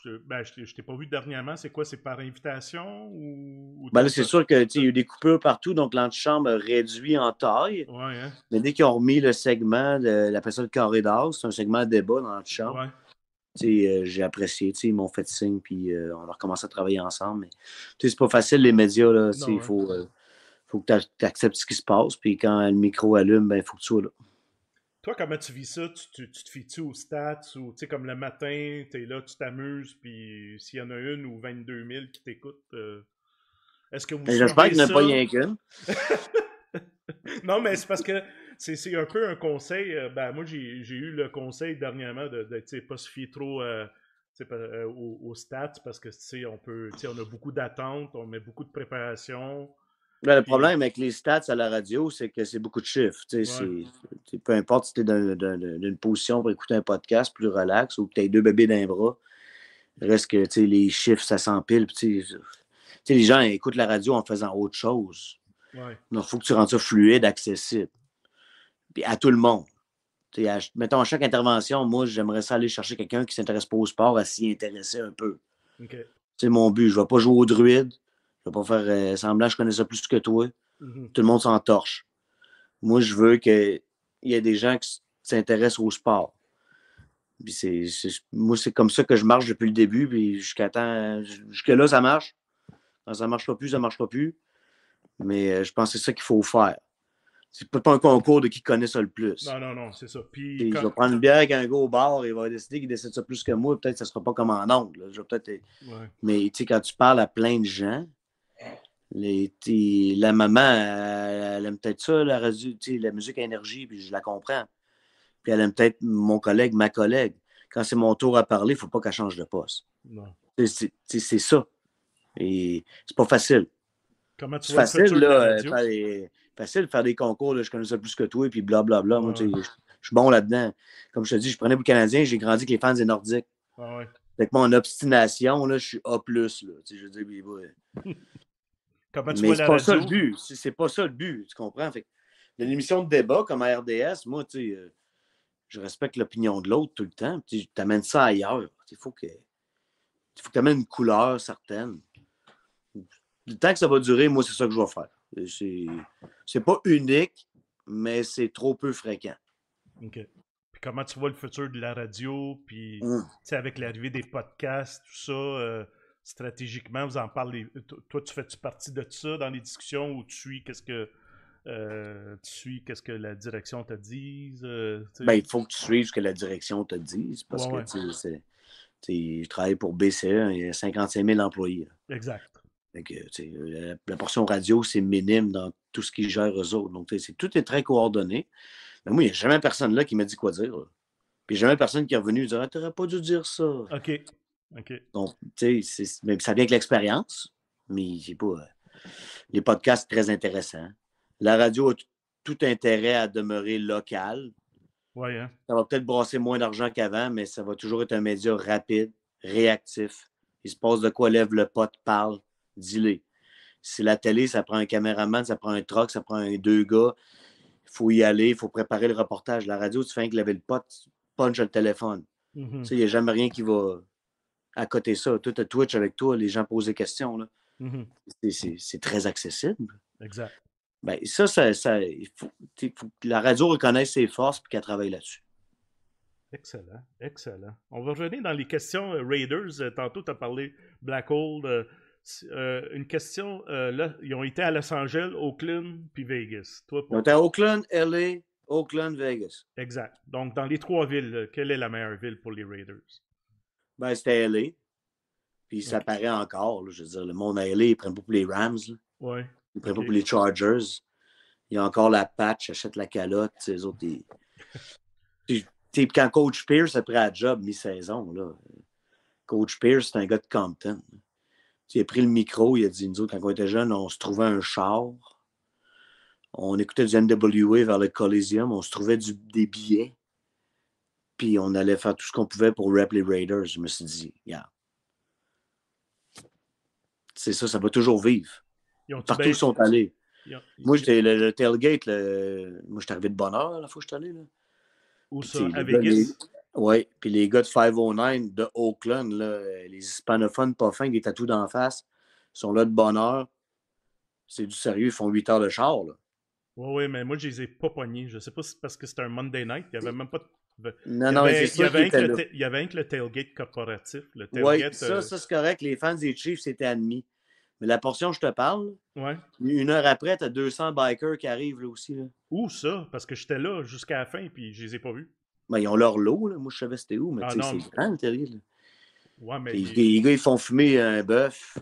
je, ben, t'ai pas vu dernièrement. C'est quoi? C'est par invitation ou. Ben c'est sûr qu'il y a eu des coupures partout, donc l'antichambre réduit en taille. Hein. Mais dès qu'ils ont remis le segment, de, la personne carré d'or, c'est un segment de débat dans l'antichambre. Euh, j'ai apprécié, ils m'ont fait signe, puis euh, on a recommencé à travailler ensemble. Mais c'est pas facile, les médias, Il hein. euh, faut, que tu acceptes ce qui se passe, puis quand le micro allume, il ben, faut que tu sois là. Toi, comment tu vis ça? Tu, te fies-tu aux stats ou, tu sais, comme le matin, tu es là, tu t'amuses, puis s'il y en a une ou 22 000 qui t'écoutent, euh, est-ce que vous ben, J'espère qu'il n'y en a pas rien qu'une. non, mais c'est parce que c'est un peu un conseil. Euh, ben, moi, j'ai eu le conseil dernièrement de ne pas se fier trop euh, aux, stats parce que on peut on a beaucoup d'attentes, on met beaucoup de préparation. Ben, le problème avec les stats à la radio, c'est que c'est beaucoup de chiffres. peu importe si tu es dans, une position pour écouter un podcast plus relax ou que tu as deux bébés d'un bras, reste que les chiffres, ça s'empile. les gens écoutent la radio en faisant autre chose. il faut que tu rendes ça fluide, accessible. Puis à tout le monde. mettons, à chaque intervention, moi, j'aimerais ça aller chercher quelqu'un qui ne s'intéresse pas au sport à s'y intéresser un peu. C'est mon but. Je ne vais pas jouer au druide. Je vais pas faire euh, semblant, je connais ça plus que toi. Mhm. Tout le monde s'en torche. Moi, je veux qu'il y ait des gens qui s'intéressent au sport. Puis moi, c'est comme ça que je marche depuis le début, puis jusqu'à jusque là, ça marche. Quand ça ne marche pas plus, ça ne marche pas plus. Mais euh, je pense que c'est ça qu'il faut faire. C'est pas un concours de qui connaît ça le plus. Non, non, non, c'est ça. Puis, va Je prendre une bière avec un gars au bar, il va décider qu'il décide ça plus que moi, peut-être que ça ne sera pas comme en ongle. Mais tu sais, quand tu parles à plein de gens, la maman, elle, aime peut-être ça, la, musique énergie, puis je la comprends. Puis elle aime peut-être mon collègue, ma collègue. Quand c'est mon tour à parler, il faut pas qu'elle change de poste. C'est ça. Et c'est pas facile. Comment tu facile, là, faire des, facile faire des concours, je connais ça plus que toi, et puis blablabla. Bla, bla, je, suis bon là-dedans. Comme je te dis, je prenais pour le Canadien, j'ai grandi avec les fans des Nordiques. avec mon obstination, là, je suis A. Là, je veux dire, Comment C'est pas ça le but. C'est pas ça le but, tu comprends? Fait une émission de débat comme à RDS, moi, tu euh, je respecte l'opinion de l'autre tout le temps. Tu amènes ça ailleurs. Il faut que tu amènes une couleur certaine. Le temps que ça va durer, moi, c'est ça que je vais faire. C'est pas unique, mais c'est trop peu fréquent. OK. Puis comment tu vois le futur de la radio, puis mmh. sais, avec l'arrivée des podcasts, tout ça, euh, stratégiquement, vous en parlez. Toi, tu fais-tu partie de ça dans les discussions où tu suis qu'est-ce que euh, tu suis qu'est-ce que la direction te dise? Euh, ben, il faut que tu suives ce que la direction te dise parce que ouais. tu je travaille pour BCE, il y a 55 000 employés. Exact. Donc, euh, la, la, portion radio, c'est minime dans tout ce qu'ils gèrent eux autres. Donc, c'est tout est très coordonné. Mais ben, moi, il n'y a jamais personne là qui m'a dit quoi dire. n'y Puis jamais personne qui est revenu dire ah, T'aurais pas dû dire ça. OK. Donc, tu sais, ça vient avec l'expérience, mais j'ai pas. Euh, les podcasts, très intéressants. La radio a tout intérêt à demeurer locale. Hein. Ça va peut-être brasser moins d'argent qu'avant, mais ça va toujours être un média rapide, réactif. Il se passe de quoi lève le pote, parle, dis-le. Si la télé, ça prend un caméraman, ça prend un troc ça prend deux gars, il faut y aller, il faut préparer le reportage. La radio, tu fais que lever le pote, punch le téléphone. Mm-hmm. tu Il n'y a jamais rien qui va à côté de ça, tout à Twitch avec toi, les gens posent des questions. Mmh c'est très accessible. Exact. Ben, ça, ça, il faut, que la radio reconnaisse ses forces et qu'elle travaille là-dessus. Excellent, excellent. On va revenir dans les questions euh, Raiders. Euh, tantôt, tu as parlé Black Hole. Euh, une question, là, ils ont été à Los Angeles, Oakland, puis Vegas. Toi, pour... à Oakland, LA, Oakland, Vegas. Exact. Donc, dans les trois villes, quelle est la meilleure ville pour les Raiders? Ben, c'était LA. Puis ça paraît encore. je veux dire, le monde à LA, ils prennent pas pour les Rams. Ouais. Ils prennent pas pour les Chargers. Il y a encore la patch, achète la calotte. Les autres, quand Coach Pierce a pris la job mi-saison, là, Coach Pierce, c'est un gars de Compton. il a pris le micro, il a dit Nous autres, quand on était jeunes, on se trouvait un char. On écoutait du NWA vers le Coliseum, on se trouvait des billets. Puis on allait faire tout ce qu'on pouvait pour rap les Raiders. Je me suis dit, yeah. C'est ça, ça va toujours vivre. Partout ben, où ils sont allés. Moi, j'étais le, tailgate, moi, j'étais arrivé de bonne heure la fois que je suis allé. Là. Où ça, à Vegas? Oui, puis les gars de 509 de Oakland, là, les hispanophones pas fins, des tatous d'en face, sont là de bonne heure. C'est du sérieux, ils font 8 heures de char. Là. Oui, oui, mais moi, je les ai pas pognés. Je sais pas si c'est parce que c'était un Monday night. Il n'y avait même pas de ben, non, non, c'est Il y avait un que le tailgate corporatif. Oui, ça, euh, ça c'est correct. Les fans des Chiefs c'était admis. Mais la portion, je te parle, ouais. une heure après, tu as 200 bikers qui arrivent là aussi. Où ça? Parce que j'étais là jusqu'à la fin puis je les ai pas vus. mais ben, ils ont leur lot. Là. Moi, je savais c'était où, mais ah, c'est grand, le terrible. Ouais, mais... Les, gars, ils font fumer un bœuf.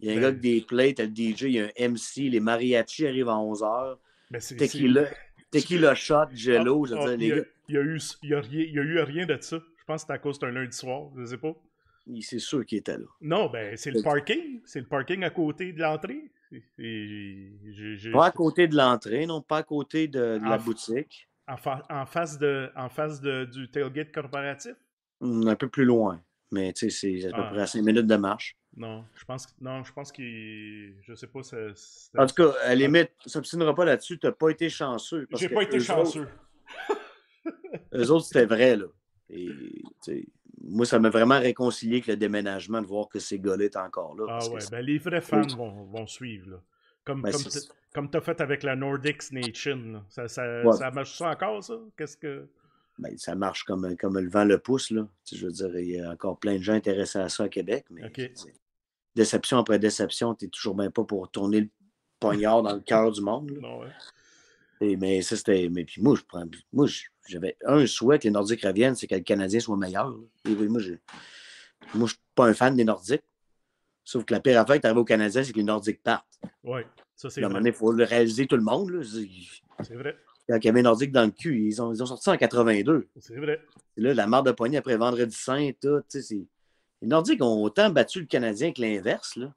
Il y a un gars ben avec des plates, le DJ, il y a un MC, les mariachis arrivent à 11h. t'es qui le shot, ah, jello, je veux ah, dire, les gars il y a eu, rien, de ça. Je pense que c'est à cause d'un lundi soir, je sais pas. C'est sûr qu'il était là. Non, ben c'est le parking. C'est le parking à côté de l'entrée. Pas à côté de l'entrée, non, pas à côté de, la boutique. En, face, de, en face de, du tailgate corporatif? Mm, un peu plus loin, mais tu sais, c'est à peu ah. près à 5 minutes de marche. Non, je pense non, je pense Je sais pas. Ça, en tout cas, à la ah. limite, ça ne s'obstinera pas là-dessus. Tu n'as pas été chanceux. J'ai pas été chanceux. Eux autres, c'était vrai, là. moi, ça m'a vraiment réconcilié avec le déménagement de voir que ces gars-là étaient encore là. Ah ouais, ben, les vrais fans vont, suivre, Comme, ben, tu as fait avec la Nordics Nation. Ça, marche ça encore, ça? Qu'est-ce que. Ben, ça marche comme, comme le vent le pousse, là. je veux dire, il y a encore plein de gens intéressés à ça à Québec, mais déception après déception, tu n'es toujours même pas pour tourner le poignard dans le cœur du monde. Non, ouais mais ça, c'était. Mais puis moi, je prends. Moi, j'avais un souhait que les Nordiques reviennent, c'est que le Canadien soit meilleur. moi, je ne suis pas un fan des Nordiques. Sauf que la pire affaire qui arrive aux Canadiens, c'est que les Nordiques partent. Oui, ça c'est vrai. Il faut le réaliser tout le monde. C'est vrai. Quand il y avait Nordique dans le cul, ils ont, ont sorti en 82. C'est vrai. là, la mort de poignée après Vendredi Saint, tout, tu Les Nordiques ont autant battu le Canadien que l'inverse, là.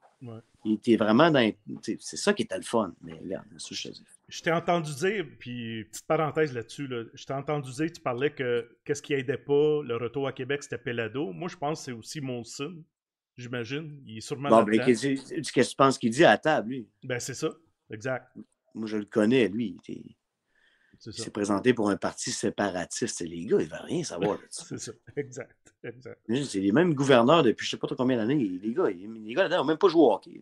Il était vraiment dans. C'est ça qui était le fun. Mais regarde, ça, je, je t'ai entendu dire, puis petite parenthèse là-dessus, là, je t'ai entendu dire, tu parlais que qu'est-ce qui aidait pas le retour à Québec, c'était Pelado. Moi, je pense que c'est aussi Monson, j'imagine. Il est sûrement. Bon, ben, qu'est-ce que tu penses qu'il dit à la table, lui? Ben, c'est ça, exact. Moi, je le connais, lui. C'est présenté pour un parti séparatiste. Les gars, ils ne veulent rien savoir de ça. c'est ça, exact. C'est les mêmes gouverneurs depuis je ne sais pas trop combien d'années. Les gars, les gars là-dedans n'ont même pas joué au hockey.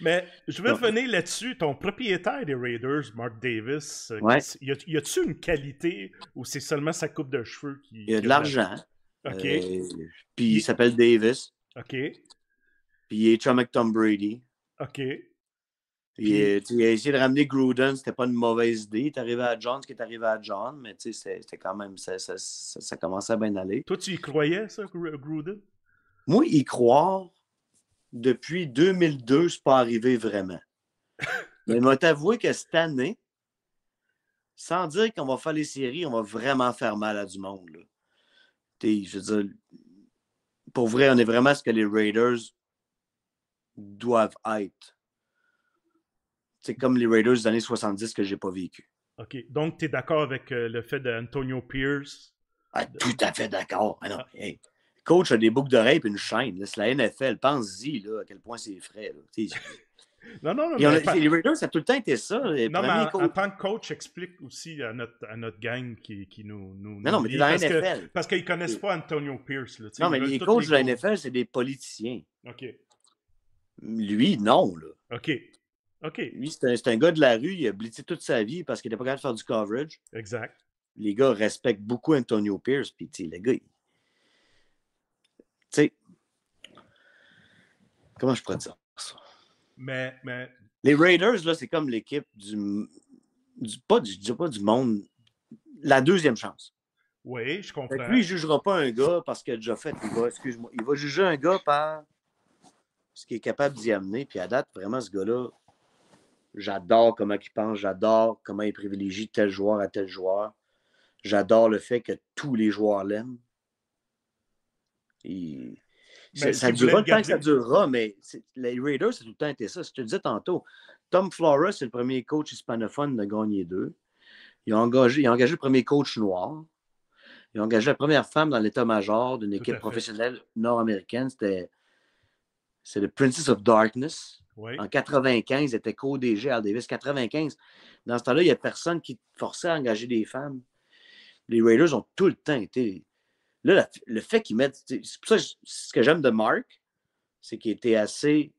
Mais je veux revenir là-dessus. Ton propriétaire des Raiders, Mark Davis, euh, y a-tu il une qualité ou c'est seulement sa coupe de cheveux qui. Il y a de l'argent. OK. Euh, puis il, s'appelle Davis. OK. Puis il est chum avec Tom Brady. OK. Il a essayé de ramener Gruden, c'était pas une mauvaise idée. est arrivé à John ce qui est arrivé à John, mais tu sais, c'était quand même. Ça, ça, commençait à bien aller. Toi, tu y croyais, ça, Gruden? Moi, y croire, depuis 2002, c'est pas arrivé vraiment. mais il m'a t'avouer que cette année, sans dire qu'on va faire les séries, on va vraiment faire mal à du monde. Je veux dire, pour vrai, on est vraiment ce que les Raiders doivent être c'est comme les Raiders des années 70 que j'ai pas vécu. OK. Donc, tu es d'accord avec euh, le fait d'Antonio Pierce? Ah, tout à fait d'accord. Ah. coach a des boucles d'oreilles et une chaîne. C'est la NFL. Pense-y à quel point c'est frais. non, non, non. Les Raiders, ça a tout le temps été ça. non, mais en, tant que coach, explique aussi à notre, à notre gang qui, qui nous, Non, non, mais la NFL. parce qu'ils ne connaissent pas Antonio Pierce. non, mais les coachs de la NFL, c'est des politiciens. OK. Lui, non. Là. OK. Lui, c'est un, gars de la rue, il a blitzé toute sa vie parce qu'il n'était pas capable de faire du coverage. Exact. Les gars respectent beaucoup Antonio Pierce, puis le gars, comment je pourrais dire ça? Mais, mais... Les Raiders, là, c'est comme l'équipe du, pas du, monde, la deuxième chance. Oui, je comprends. lui, il ne jugera pas un gars parce qu'il a déjà fait, il va, excuse-moi, il va juger un gars par ce qu'il est capable d'y amener. Puis à date, vraiment, ce gars-là, J'adore comment il pense, j'adore comment il privilégie tel joueur à tel joueur. J'adore le fait que tous les joueurs l'aiment. Ça, durera le temps que ça durera, mais les Raiders, c'est tout le temps été ça. Je te disais tantôt, Tom Flores, c'est le premier coach hispanophone de gagner deux. Il a, engagé, engagé le premier coach noir. Il a engagé la première femme dans l'état-major d'une équipe professionnelle nord-américaine. C'était c'est le Princess of Darkness. En En 95, était co-DG Al Davis. 95, dans ce temps-là, il n'y a personne qui forçait à engager des femmes. Les Raiders ont tout le temps été. Là, le fait qu'ils mettent. C'est pour ça que ce que j'aime de Mark, c'est qu'il était assez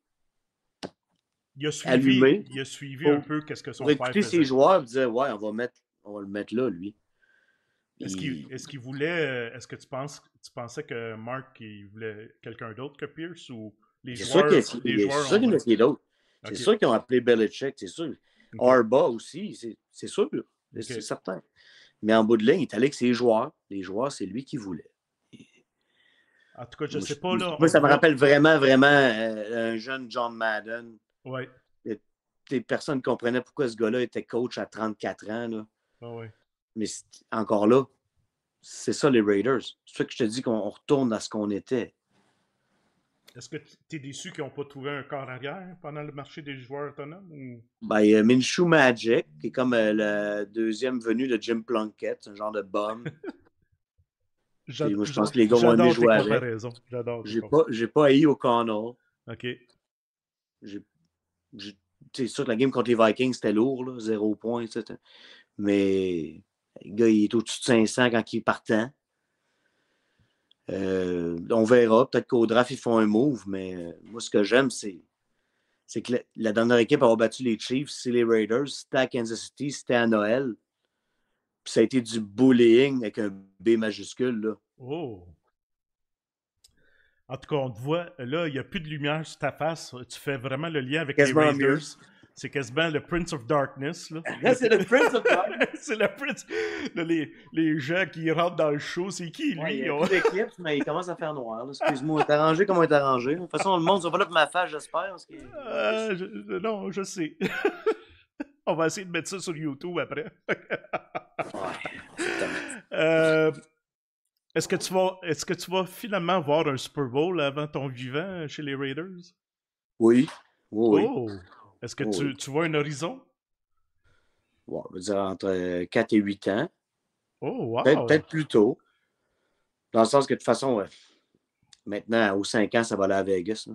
il a suivi, allumé. Il a suivi un peu qu'est-ce que son père faisait. ses joueurs disait ouais, on va mettre, on le mettre là lui. Est-ce qu'il voulait euh, Est-ce que tu penses tu pensais que Mark il voulait quelqu'un d'autre que Pierce ou c'est sûr sûr qu'ils ont appelé Belichick, c'est sûr. Arba aussi, c'est, c'est sûr. C'est certain. Mais en bout de ligne, il est allé avec ses joueurs. Les joueurs, c'est lui qui voulait. En tout cas, je ne sais pas. Là, moi, ça me rappelle vraiment, vraiment euh, un jeune John Madden. Oui. Personne ne comprenait pourquoi ce gars-là était coach à 34 ans. Là. Ah Mais encore là, c'est ça les Raiders. C'est ça que je te dis qu'on retourne à ce qu'on était. Est-ce que tu es déçu qu'ils n'ont pas trouvé un corps arrière pendant le marché des joueurs autonomes? Ben, il y a Minshew Magic, qui est comme euh, le deuxième venu de Jim Plunkett, un genre de bombe. je pense que les gars vont aimer jouer J'adore. J'ai pas, j'ai pas haï O'Connell. OK. C'est sûr que la game contre les Vikings, c'était lourd, zéro point. Etc. Mais le gars, il est au-dessus de 500 quand il est partant. Euh, on verra. Peut-être qu'au draft, ils font un move, mais euh, moi, ce que j'aime, c'est, que la, dernière équipe a battu les Chiefs, c'est les Raiders, c'était à Kansas City, c'était à Noël. Puis ça a été du bullying avec un B majuscule. Là. Oh! En tout cas, on te voit, là, il n'y a plus de lumière sur ta face. Tu fais vraiment le lien avec les Raiders. C'est quasiment le Prince of Darkness. Là, c'est le Prince of Darkness. c'est le Prince. Là, les, les, gens qui rentrent dans le show, c'est qui lui ouais, Il mais il commence à faire noir. Excuse-moi, t'es arrangé comme on est arrangé. De toute façon, le monde se va pas là pour ma face, j'espère. Euh, non, je sais. on va essayer de mettre ça sur YouTube après. ouais, euh, est-ce que, tu vas, est-ce que tu vas finalement voir un Super Bowl avant ton vivant chez les Raiders? Oui. oui. Oh! Est-ce que tu, vois un horizon? Oui, on va dire entre 4 et 8 ans. Oh, wow. Peut-être plus tôt. Dans le sens que, de toute façon, maintenant, aux 5 ans, ça va aller à Vegas.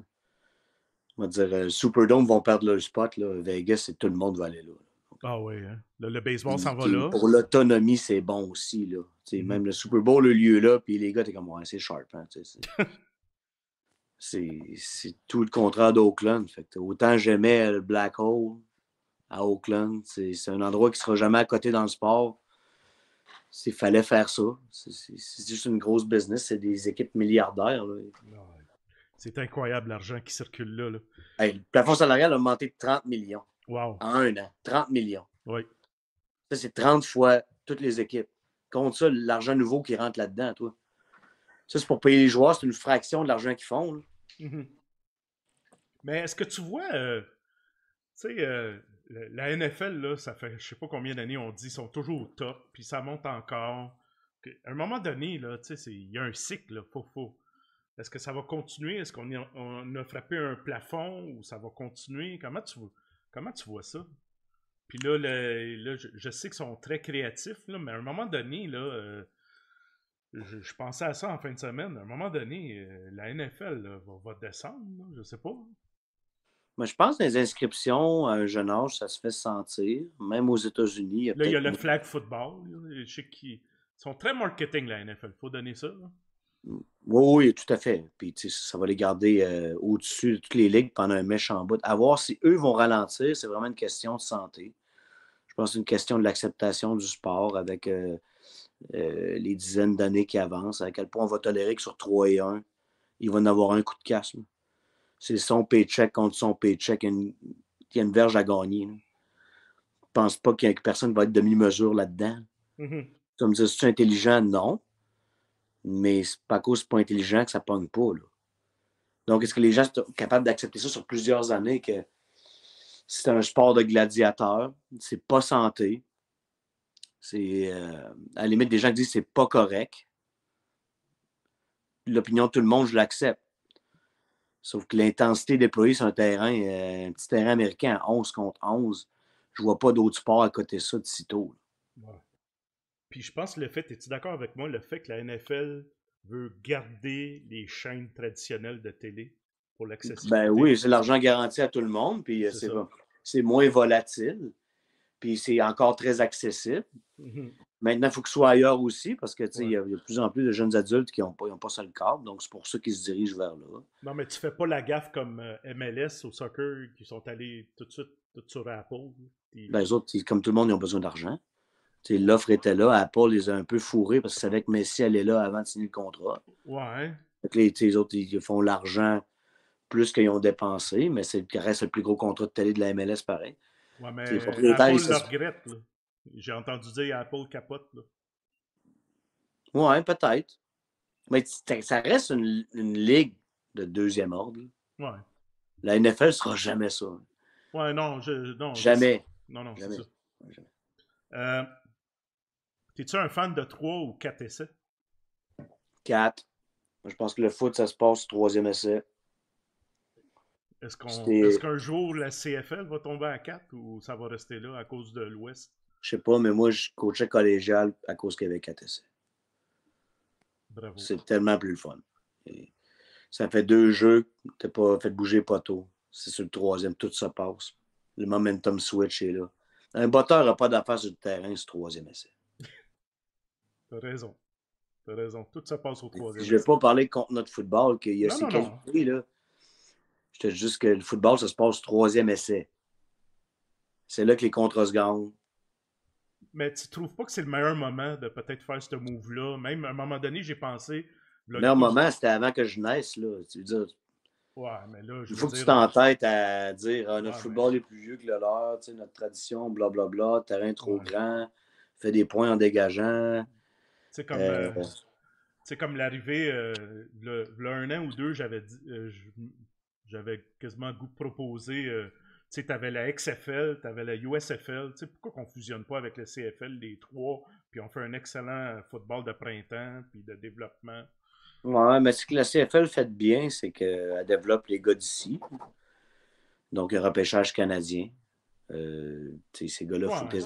On va dire, euh, Superdome vont perdre leur spot. Vegas, et tout le monde va aller là. Ah oui, hein. le, baseball s'en va là. Pour l'autonomie, c'est bon aussi. Là. Mm-hmm. Même le Super Bowl, le lieu là, puis les gars, t'es comme, ouais, c'est sharp. Hein, c'est tout le contraire d'Oakland. Autant j'aimais le Black Hole à Oakland, c'est un endroit qui ne sera jamais à côté dans le sport. Il fallait faire ça. C'est juste une grosse business. C'est des équipes milliardaires. Ah c'est incroyable l'argent qui circule là. le plafond salarial a augmenté de 30 millions. En un an. 30 millions. Ça, c'est 30 fois toutes les équipes. Compte ça, l'argent nouveau qui rentre là-dedans, toi. Ça, c'est pour payer les joueurs, c'est une fraction de l'argent qu'ils font. Mhm. Mais est-ce que tu vois, euh, tu sais, euh, la NFL, là, ça fait je sais pas combien d'années on dit, ils sont toujours au top, puis ça monte encore. À un moment donné, il y a un cycle, pour faux. Est-ce que ça va continuer? Est-ce qu'on a frappé un plafond ou ça va continuer? Comment tu, vois ça? Puis là, je, sais qu'ils sont très créatifs, là, mais à un moment donné, là, euh, je, pensais à ça en fin de semaine. À un moment donné, euh, la NFL va, descendre, Je je sais pas. Mais je pense que les inscriptions à un jeune âge, ça se fait sentir, même aux États-Unis. Là, il y a le flag football. Ils sont très marketing, la NFL. Il faut donner ça. Oui, oui, tout à fait. Puis ça va les garder euh, au-dessus de toutes les ligues pendant un méchant bout. À voir si eux vont ralentir, c'est vraiment une question de santé. Je pense que c'est une question de l'acceptation du sport avec euh, euh, les dizaines d'années qui avancent, à quel point on va tolérer que sur 3 et 1, il va en avoir un coup de casse. C'est son paycheck contre son paycheck. Il y a une, verge à gagner. ne pense pas qu'il personne va être demi-mesure là-dedans. Comme ça, c'est intelligent, non. Mais c'est pas cause pas intelligent que ça pogne pas. Donc, est-ce que les gens sont capables d'accepter ça sur plusieurs années que c'est un sport de gladiateur, c'est pas santé, c'est euh, à la limite des gens qui disent c'est pas correct. L'opinion de tout le monde, je l'accepte. Sauf que l'intensité déployée sur un terrain, euh, un petit terrain américain à 11 contre 11, je vois pas d'autre sport à côté de ça de si tôt. Puis je pense que le fait, es-tu d'accord avec moi, le fait que la NFL veut garder les chaînes traditionnelles de télé pour ben l'accessibilité? Ben oui, c'est l'argent garanti à tout le monde, puis euh, c'est moins volatile. Puis c'est encore très accessible. Mm-hmm. Maintenant, il faut que ce soit ailleurs aussi, parce que il y, a de plus en plus de jeunes adultes qui n'ont pas, pas, ça le cadre, donc c'est pour ça qu'ils se dirigent vers là. Non, mais tu fais pas la gaffe comme euh, MLS au soccer qui sont allés tout de suite tout sur Apple. les ben, autres, comme tout le monde, ils ont besoin d'argent. L'offre était là. Apple les a un peu fourrés parce qu'ils savaient que Messi allait là avant de signer le contrat. Ouais. les, autres, ils font l'argent plus qu'ils ont dépensé, mais c'est reste le plus gros contrat de télé de la MLS pareil. Ouais, mais les euh, propriétaires, Apple le regrette. J'ai entendu dire Apple capote. Oui, Ouais, peut-être. Mais ça reste une, ligue de deuxième ordre. Ouais. La NFL sera jamais ça. Ouais, non, non jamais. Non, non, jamais. c'est euh, T'es-tu un fan de 3 ou 4 essais? 4. Je pense que le foot, ça se passe troisième essai. Est-ce qu'un jour la CFL va tomber à 4 ou ça va rester là à cause de l'Ouest? Je sais pas, mais moi, je coachais collégial à cause qu'il y avait 4 essais. Bravo. C'est tellement plus fun. ça fait deux jeux, t'es pas fait bouger poteau. C'est sur le troisième, tout se passe. Le momentum switch est là. Un batteur n'a pas d'affaire sur le terrain, ce troisième essai. T'as raison. T'as raison. Tout ça passe au troisième. Je ne vais pas parler contre notre football, qu'il y a ces qualités, là. Je juste que le football, ça se passe troisième essai. C'est là que les contrats se gagnent. Mais tu trouves pas que c'est le meilleur moment de peut-être faire ce move-là? Même à un moment donné, j'ai pensé. Le meilleur moment, c'était avant que je naisse, là. Tu veux dire. Il faut que tu euh, t'entêtes à dire ah, notre ah, football est plus vieux que le leur, notre tradition, blablabla, bla, bla, terrain trop grand, fait des points en dégageant. C'est comme. Euh, euh, comme l'arrivée, le, un an ou deux, j'avais dit, j'avais quasiment goût de proposer. Euh, tu sais, t'avais la XFL, t'avais la USFL. Tu sais, pourquoi qu'on fusionne pas avec le CFL, les trois, puis on fait un excellent euh, football de printemps, puis de développement. Ouais, mais ce que la CFL fait bien, c'est qu'elle développe les gars d'ici. Donc, un repêchage canadien. Euh, ces gars-là foutaient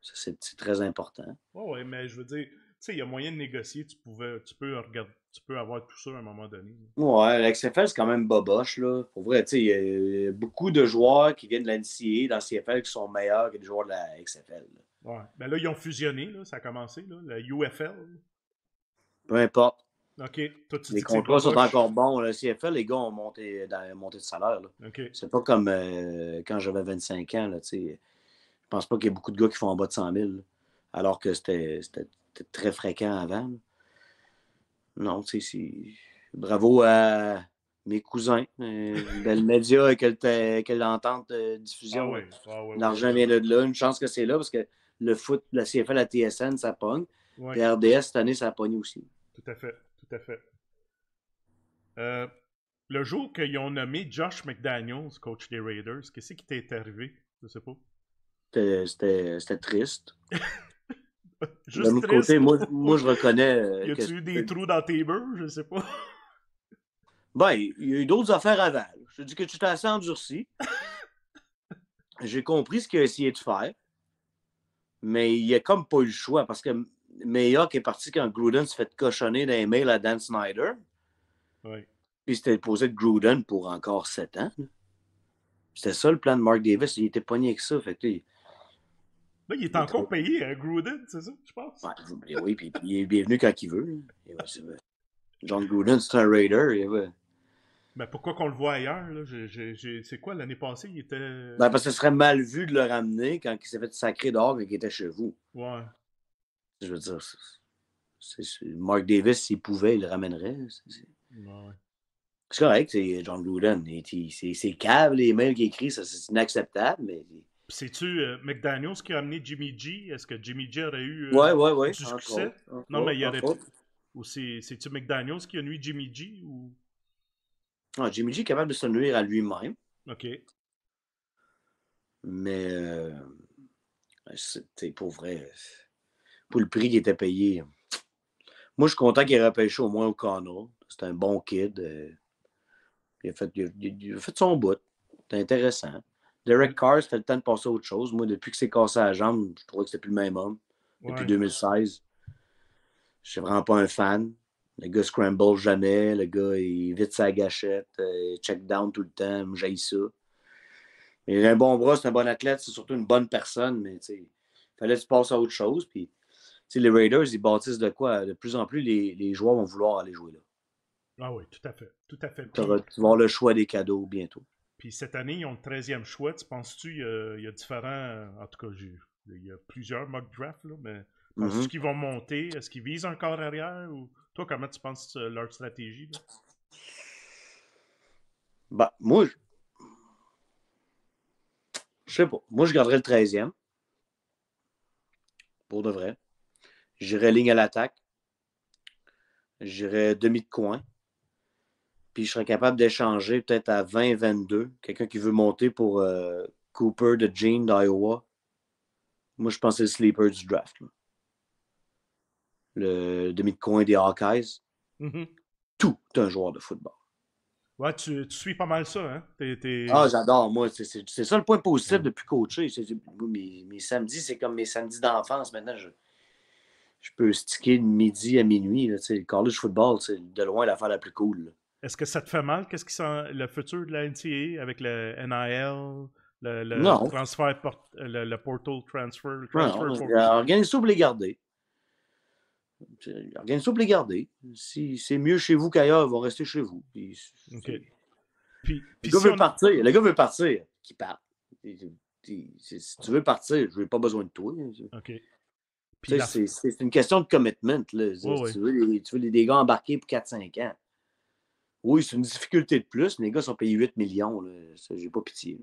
c'est très important. Oui, ouais, mais je veux dire, tu sais, il y a moyen de négocier. Tu, pouvais, tu peux regarder, tu peux avoir tout ça à un moment donné. Ouais, l'XFL, c'est quand même boboche. Là. Pour vrai, il y, a, y a beaucoup de joueurs qui viennent de la dans le CFL qui sont meilleurs que les joueurs de la XFL. Là. Ouais. Ben là, ils ont fusionné, là, ça a commencé, là, la UFL. Peu importe. OK. les contrats sont encore bons. Le CFL, les gars ont monté, monté de salaire. OK. C'est pas comme euh, quand j'avais 25 ans. Là, je pense pas qu'il y ait beaucoup de gars qui font en bas de 100 000. Alors que c'était très fréquent avant non, tu sais, bravo à mes cousins, euh, Belle Média et quelle, quelle entente de euh, diffusion. Ah ah L'argent vient de là. Une chance que c'est là parce que le foot, la CFL, la TSN, ça pogne. Et RDS, cette année, ça pogne aussi. Tout à fait, tout à fait. Euh, le jour qu'ils ont nommé Josh McDaniels, coach des Raiders, qu'est-ce qui t'est arrivé? Je sais pas. C'était triste. de mon côté, moi, moi, je reconnais. ya euh, y a-tu eu des trous dans tes beurs Je sais pas. Ben, il y a eu d'autres affaires avant. Je dis que tu t'as assez endurci. J'ai compris ce qu'il a essayé de faire. Mais il a comme pas eu le choix parce que Mayock est parti quand Gruden se fait cochonner d'un mail à Dan Snyder. Oui. Puis c'était posé de Gruden pour encore sept ans. C'était ça le plan de Mark Davis. Il était poigné que ça. Fait que, Là, il est encore payé euh, Gruden, c'est ça, je pense? oui, puis il est bienvenu quand il veut. Hein. John Gruden, c'est un Raider. Mais ben, pourquoi qu'on le voit ailleurs? C'est quoi, l'année passée, il était... Euh, ben, parce que ce serait mal vu de le ramener quand il s'est fait sacré d'or et qu'il était chez vous. Ouais. Je veux dire, Mark Davis, s'il pouvait, il le ramènerait. C'est correct, c'est John Gruden. C'est câble les mails qu'il écrit, c'est inacceptable, mais c'est-tu euh, McDaniels qui a amené Jimmy G? Est-ce que Jimmy G aurait eu euh, ouais, du succès? non, mais il y aurait... Ou c'est-tu McDaniels qui a nuit Jimmy G? Ou... Ah, Jimmy G est capable de se nuire à lui-même. OK. Mais euh, c'était pour vrai. Pour le prix qu'il était payé. Moi, je suis content qu'il ait repêché au moins au Connor. C'est un bon kid. Il a, fait, fait son bout. C'est intéressant. Derek Carr, fait le temps de passer à autre chose. Moi, depuis que c'est cassé à la jambe, je trouvais que c'est plus le même homme. Depuis 2016, je suis vraiment pas un fan. Le gars scramble jamais. Le gars, il vite sa gâchette. Euh, check down tout le temps. j'ai ça. Il a un bon bras, c'est un bon athlète. C'est surtout une bonne personne. Mais il fallait que tu à autre chose. Puis, les Raiders, ils bâtissent de quoi? De plus en plus, les, joueurs vont vouloir aller jouer là. Ah oui, tout à fait. Tout à fait. Tu vas avoir le choix des cadeaux bientôt. Puis cette année, ils ont le 13e choix. Tu penses-tu, il y, a différents. Euh, en tout cas, il y a plusieurs mock drafts, là, mais penses-tu mhm. qu'ils vont monter Est-ce qu'ils visent encore arrière ou... Toi, comment tu penses euh, leur stratégie Ben, moi, je... je sais pas. Moi, je garderai le 13e. Pour de vrai. J'irai ligne à l'attaque. J'irai demi de coin. Puis je serais capable d'échanger peut-être à 20-22. Quelqu'un qui veut monter pour euh, Cooper de Gene d'Iowa. Moi, je pensais que le sleeper du draft. Le demi coin des Hawkeyes. Mm-hmm. Tout un joueur de football. Ouais, tu, suis pas mal ça, hein? Ah, j'adore, moi. C'est ça le point positif depuis coacher. Mes, mes, samedis, c'est comme mes samedis d'enfance. Maintenant, je, peux sticker de midi à minuit. Là, le college football, c'est de loin l'affaire la plus cool. Est-ce que ça te fait mal? Qu'est-ce qui sent le futur de la NTA avec le NIL, le, transfert, le, portal transfer? Le transfer euh, Organise les garder. Organise pour les garder. Si c'est mieux chez vous qu'ailleurs, ils vont rester chez vous. Puis, le gars veut partir. Le gars veut partir. Qui part. Si tu veux partir, je n'ai pas besoin de toi. Hein. OK. C'est une question de commitment. tu, veux, tu veux des gars embarqués pour 4-5 ans. Oui, c'est une difficulté de plus, mais les gars sont payés 8 millions. J'ai pas pitié.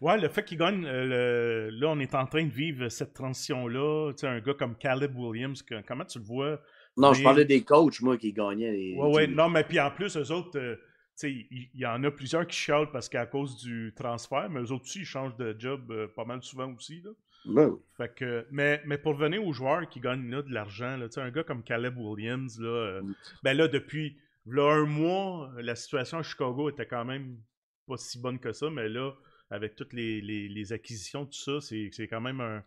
Ouais, le fait qu'ils gagnent, euh, là, on est en train de vivre cette transition-là. Tu sais, un gars comme Caleb Williams, comment tu le vois? Non, je parlais des coachs, moi, qui gagnaient. Ouais, ouais, non, mais puis en plus, eux autres, euh, tu sais, il y, en a plusieurs qui chialent parce qu'à cause du transfert, mais eux autres aussi, ils changent de job euh, pas mal souvent aussi, là. Ben fait que, mais, mais pour revenir aux joueurs qui gagnent là, de l'argent, un gars comme Caleb Williams, là, mm. ben là, depuis, Là, un mois, la situation à Chicago était quand même pas si bonne que ça, mais là, avec toutes les, acquisitions, tout ça, c'est quand même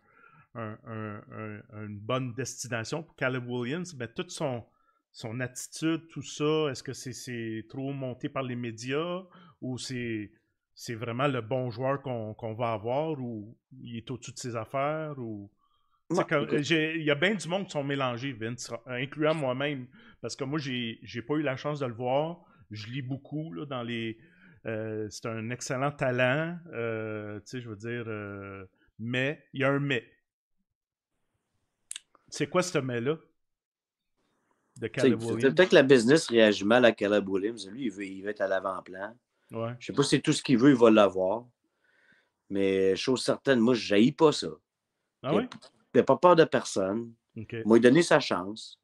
une bonne destination pour Caleb Williams. Mais toute son, son attitude, tout ça, est-ce que c'est trop monté par les médias ou c'est c'est vraiment le bon joueur qu'on va avoir ou il est au-dessus de ses affaires ou il y a bien du monde qui sont mélangés, Vince, incluant moi-même. Parce que moi, j'ai, n'ai pas eu la chance de le voir. Je lis beaucoup dans les. Euh, c'est un excellent talent. Euh, tu sais, je veux dire. Euh, mais, il y a un mais. C'est quoi ce mais-là? De Caleb peut-être que la business réagit mal à Caleb Williams. Lui, il veut, être à l'avant-plan. Ouais. Je sais pas si c'est tout ce qu'il veut, il va l'avoir. Mais chose certaine, moi, je jaillis pas ça. Ah oui? pas peur de personne. moi Il m'a donné sa chance.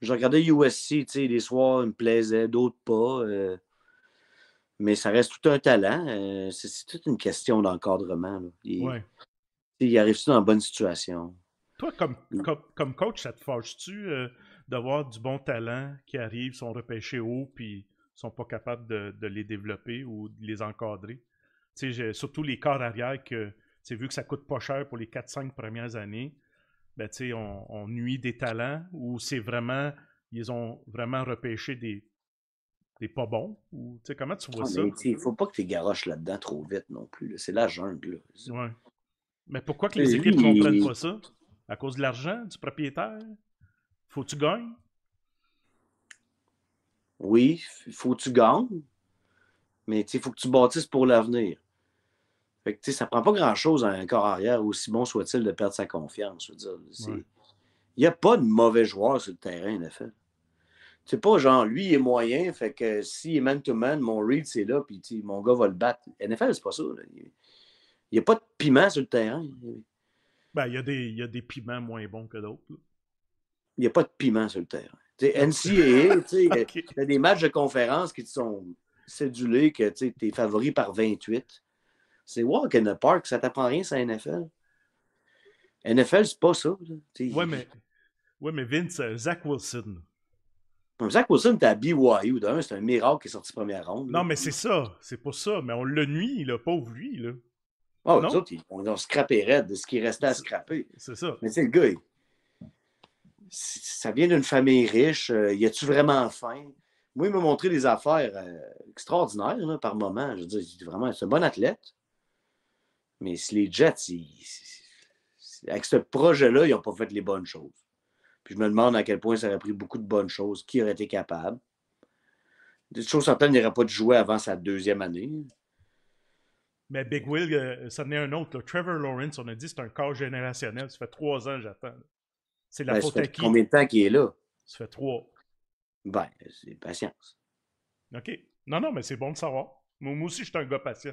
Je regardais USC, tu sais, des soirs, il me plaisait, d'autres pas. Euh. mais ça reste tout un talent. Euh, c'est toute une question d'encadrement. Il, il arrive-tu dans la bonne situation? Toi, comme, comme, coach, ça te fâche-tu euh, d'avoir du bon talent qui arrive, sont repêchés haut, puis sont pas capables de, les développer ou de les encadrer? surtout les corps arrière que vu que ça coûte pas cher pour les 4-5 premières années, ben, on, on nuit des talents ou c'est vraiment, ils ont vraiment repêché des, pas bons? Ou, comment tu vois ah, ça? Il faut pas que tu garoches là-dedans trop vite non plus. C'est la jungle. Mais pourquoi que euh, les équipes ne comprennent pas ça? À cause de l'argent du propriétaire? Faut que tu gagnes? Oui, faut que tu gagnes. Mais il faut que tu bâtisses pour l'avenir. Fait que, ça prend pas grand-chose à un corps arrière, aussi bon soit-il, de perdre sa confiance. Il n'y a pas de mauvais joueur sur le terrain, en effet. C'est pas genre, lui, il est moyen, fait que si man-to-man, mon read, c'est là, puis mon gars va le battre. NFL, c'est pas ça. Il n'y a pas de piment sur le terrain. Ben, il y, a des, y a des piments moins bons que d'autres. Il n'y a pas de piment sur le terrain. T'sais, NCAA, il y a des matchs de conférence qui sont cédulés que tu es favori par 28. C'est walk in the park, ça t'apprend rien, c'est NFL. NFL, c'est pas ça. Ouais mais... ouais, mais... Vince, euh, Zach Wilson. Zach Wilson t'as à BYU, d'un, c'est un miracle qui est sorti première ronde. Non, mais c'est ça, c'est pas ça, mais on le nuit, le pauvre lui, là. oh, autres, on, on scrapait raide de ce qui restait à scraper. C'est ça. Mais c'est le gars, ça vient d'une famille riche, il euh, a-tu vraiment faim? Moi, il m'a montré des affaires euh, extraordinaires par moment. Je veux dire, vraiment, c'est un bon athlète. Mais si les Jets, avec ce projet-là, ils n'ont pas fait les bonnes choses. Puis je me demande à quel point ça aurait pris beaucoup de bonnes choses, qui aurait été capable. Des choses certaines, il n'aurait pas de jouer avant sa deuxième année. Mais Big Will, ça euh, venait un autre. Trevor Lawrence, on a dit, c'est un corps générationnel. Ça fait trois ans j'attends. C'est la ben, faute à qui? Combien de temps qu'il est là? Ça fait trois. Ben, c'est patience. OK. Non, non, mais c'est bon de savoir. moi aussi, je suis un gars patient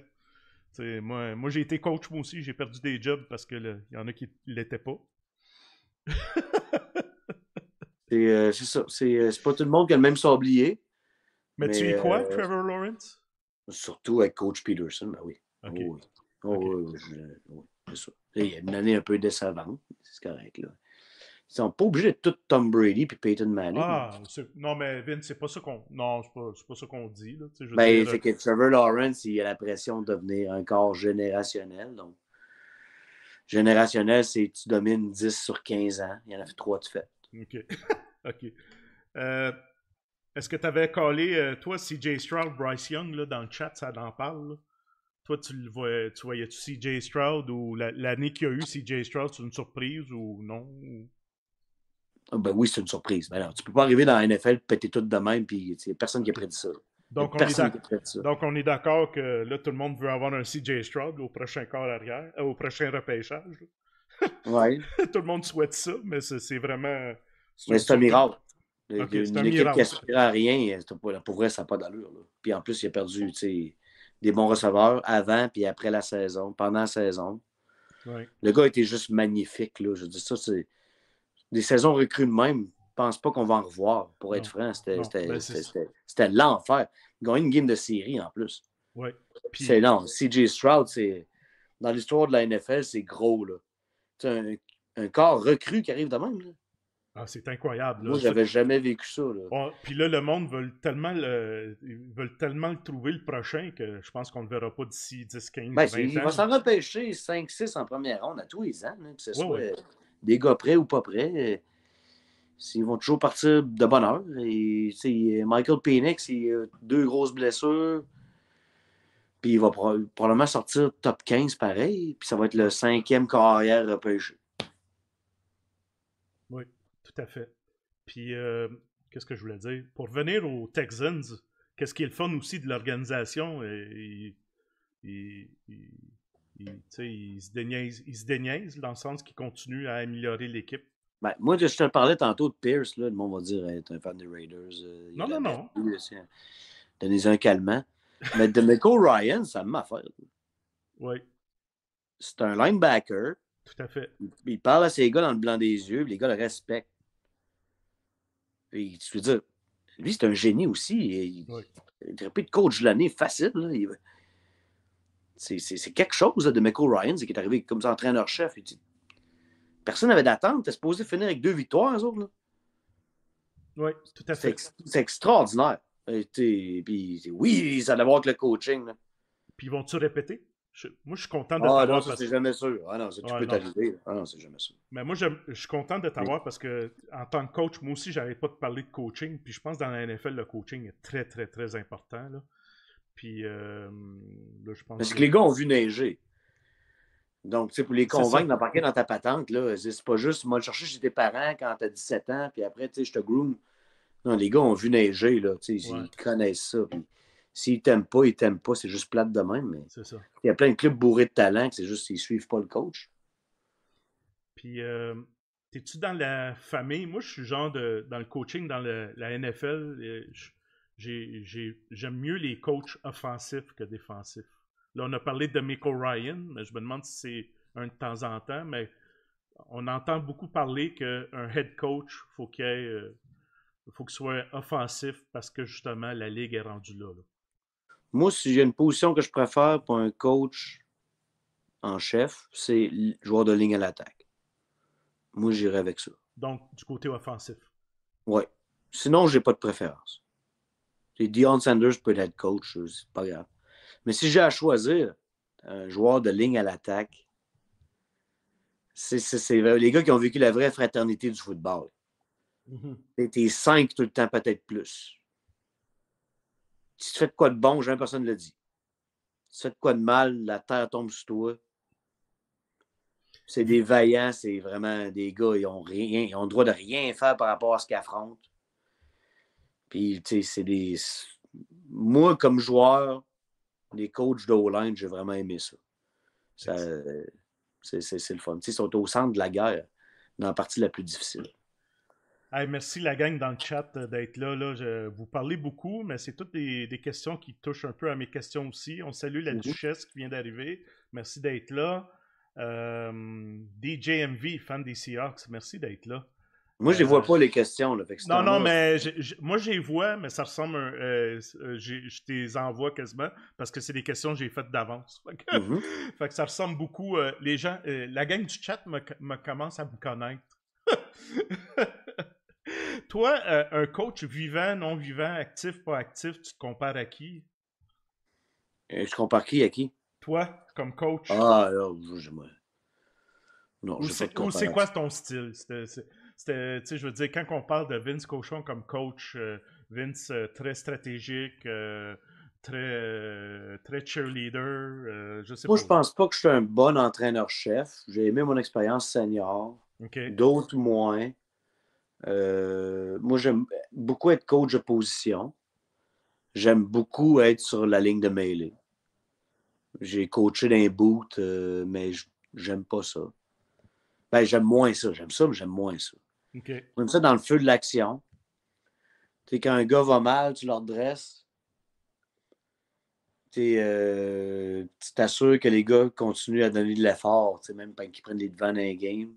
moi, moi j'ai été coach, moi aussi, j'ai perdu des jobs parce qu'il y en a qui ne l'étaient pas. Euh, c'est ça. Euh, c'est pas tout le monde qui a le même sablier. Mais, mais tu es quoi, Trevor Lawrence? Surtout avec Coach Peterson, ben oui. ok oh oh c'est ça. Il y a une année un peu décevante, c'est correct. Là. Ils sont pas obligés de tout Tom Brady puis Peyton Manning. Ah, non, mais Vin, c'est pas ça qu'on. Non, c'est pas, pas ça qu'on dit. Là. ben, c'est euh, que Trevor Lawrence, il a la pression de devenir un corps générationnel. Donc, générationnel, c'est tu domines 10 sur 15 ans. Il y en a fait 3 de fait. OK. OK. Euh, est-ce que tu avais collé, euh, toi, CJ Stroud, Bryce Young, là, dans le chat, ça en parle? Toi, tu le voyais, tu voyais-tu CJ Stroud ou l'année qu'il y a eu CJ Stroud, c'est une surprise ou non? Ah, ben oui, c'est une surprise. Ben tu ne peux pas arriver dans la NFL, péter tout de même, puis il n'y a personne qui a prédit ça. Donc on, est d'accord que là, tout le monde veut avoir un CJ Stroud au prochain corps arrière, euh, au prochain repêchage. tout le monde souhaite ça, mais c'est vraiment. Mais c'est un miracle. une équipe qui aspire à rien, pour vrai, ça n'a pas d'allure. Puis en plus, il a perdu des bons receveurs avant puis après la saison, pendant la saison. Le gars était juste magnifique. Là. Je dis ça, c'est des saisons recrues de même, je pense pas qu'on va en revoir, pour être franc. C'était ben, l'enfer. Ils eu une game de série en plus. Ouais. C'est non. CJ Stroud, c'est dans l'histoire de la NFL, c'est gros. Là. Un, un corps recru qui arrive de même. Ah, c'est incroyable. Là. Moi, j'avais jamais vécu ça. puis là, le monde veut tellement le, veulent tellement trouver le prochain que je pense qu'on ne le verra pas d'ici 10, 15, 20 ans. Il va s'en repêcher 5-6 en première ronde à tous les ans. Hein, ce soit des gars prêts ou pas prêts, euh, ils vont toujours partir de bonne heure. Et, Michael Penix, il a deux grosses blessures. Puis il va probablement sortir top 15 pareil. Puis ça va être le cinquième carrière repêché. Oui, tout à fait. Puis euh, qu'est-ce que je voulais dire? Pour revenir aux Texans, qu'est-ce qui est le fun aussi de l'organisation? Euh, il, se déniaise, dans le sens qu'il continue à améliorer l'équipe. Ben, moi, je te parlais tantôt de Pierce, là, le monde va dire être un fan des Raiders. Euh, non, non, non, Oui Donnez un calmant. Mais Demeco Ryan, ça m'a fait. Oui. C'est un linebacker. Tout à fait. Il, parle à ses gars dans le blanc des yeux, les gars le respectent. Et, tu veux dire, lui, c'est un génie aussi. Il, oui. il de coach de l'année facile. Là. C'est quelque chose de Michael Ryan, qui est arrivé comme entraîneur-chef. Personne n'avait d'attente. T'es supposé finir avec deux victoires, autres. Oui, tout à fait. C'est extraordinaire. Et puis, oui, ça a voir avec le coaching. Puis ils vont-tu répéter? moi, je suis content de ah, t'avoir. Ah non, c'est jamais sûr. Ah non, tu ah, peux t'arriver. Ah non, c'est jamais sûr. Mais moi, je, suis content de t'avoir parce que, en tant que coach, moi aussi, n'arrête pas de parler de coaching. Puis je pense que dans la NFL, le coaching est très, très, très important. Puis euh, là, je pense. Parce que, les gars ont vu neiger. Donc, tu sais, pour les convaincre d'embarquer dans ta patente, là, c'est pas juste, moi, le chercher chez tes parents quand t'as 17 ans, puis après, tu sais, je te groom. Non, les gars ont vu neiger, là, tu sais, ils connaissent ça. Puis s'ils t'aiment pas, ils t'aiment pas, c'est juste plate de même. Mais... C'est ça. Il y a plein de clubs bourrés de talent, c'est juste qu'ils suivent pas le coach. Puis, euh, t'es-tu dans la famille? Moi, je suis genre de, dans le coaching, dans la NFL, euh, je j'aime mieux les coachs offensifs que défensifs. Là, on a parlé de Mick Ryan, mais je me demande si c'est un de temps en temps, mais on entend beaucoup parler qu'un head coach, faut qu'il euh, faut qu'il soit offensif parce que justement la ligue est rendue là. Moi, si j'ai une position que je préfère pour un coach en chef, c'est joueur de ligne à l'attaque. Moi, j'irai avec ça. Donc, du côté offensif. Oui. Sinon, je n'ai pas de préférence. Dion Sanders peut être coach, c'est pas grave. Mais si j'ai à choisir un joueur de ligne à l'attaque, c'est les gars qui ont vécu la vraie fraternité du football. Mhm. cinq tout le temps, peut-être plus. Si tu fais quoi de bon, jamais personne ne le dit. tu fais quoi de mal, la terre tombe sur toi. C'est des vaillants, c'est vraiment des gars, ils n'ont rien, ils ont le droit de rien faire par rapport à ce qu'ils affrontent. Puis, tu sais, c'est des. Moi, comme joueur, les coachs do j'ai vraiment aimé ça. c'est le fun. Tu sais, ils sont au centre de la guerre, dans la partie la plus difficile. merci la gang dans le chat euh, d'être là. là. Je, vous parlez beaucoup, mais c'est toutes des, questions qui touchent un peu à mes questions aussi. On salue la mm-hmm. duchesse qui vient d'arriver. Merci d'être là. Euh, DJMV, fan des Seahawks, merci d'être là. Moi, je ben, vois pas les questions. non, non, mais moi, je les vois, mais ça ressemble. À, euh, euh, je les envoie quasiment parce que c'est des questions que j'ai faites d'avance. Mm-hmm. Fait, que, ça ressemble beaucoup. Euh, les gens, la gang du chat me, commence à me connaître. Toi, un coach vivant, non vivant, actif, pas actif, tu te compares à qui Je compare qui à qui Toi, comme coach. Ah, là, je, Non, je sais Ou c'est quoi ton style? C'était, je veux dire, quand on parle de Vince Cochon comme coach, euh, Vince euh, très stratégique, euh, très, très cheerleader, je sais pas. Moi, je pense pas que je suis un bon entraîneur-chef. J'ai aimé mon expérience senior. D'autres moins. moi, j'aime beaucoup être coach de position. J'aime beaucoup être sur la ligne de mêlée. J'ai coaché d'un boot, mais j'aime pas ça. Ben, j'aime moins ça. J'aime ça, mais j'aime moins ça. Okay. ça dans le feu de l'action. quand un gars va mal, tu leur redresses. Euh, tu t'assures que les gars continuent à donner de l'effort, même quand ils prennent les devants dans les games.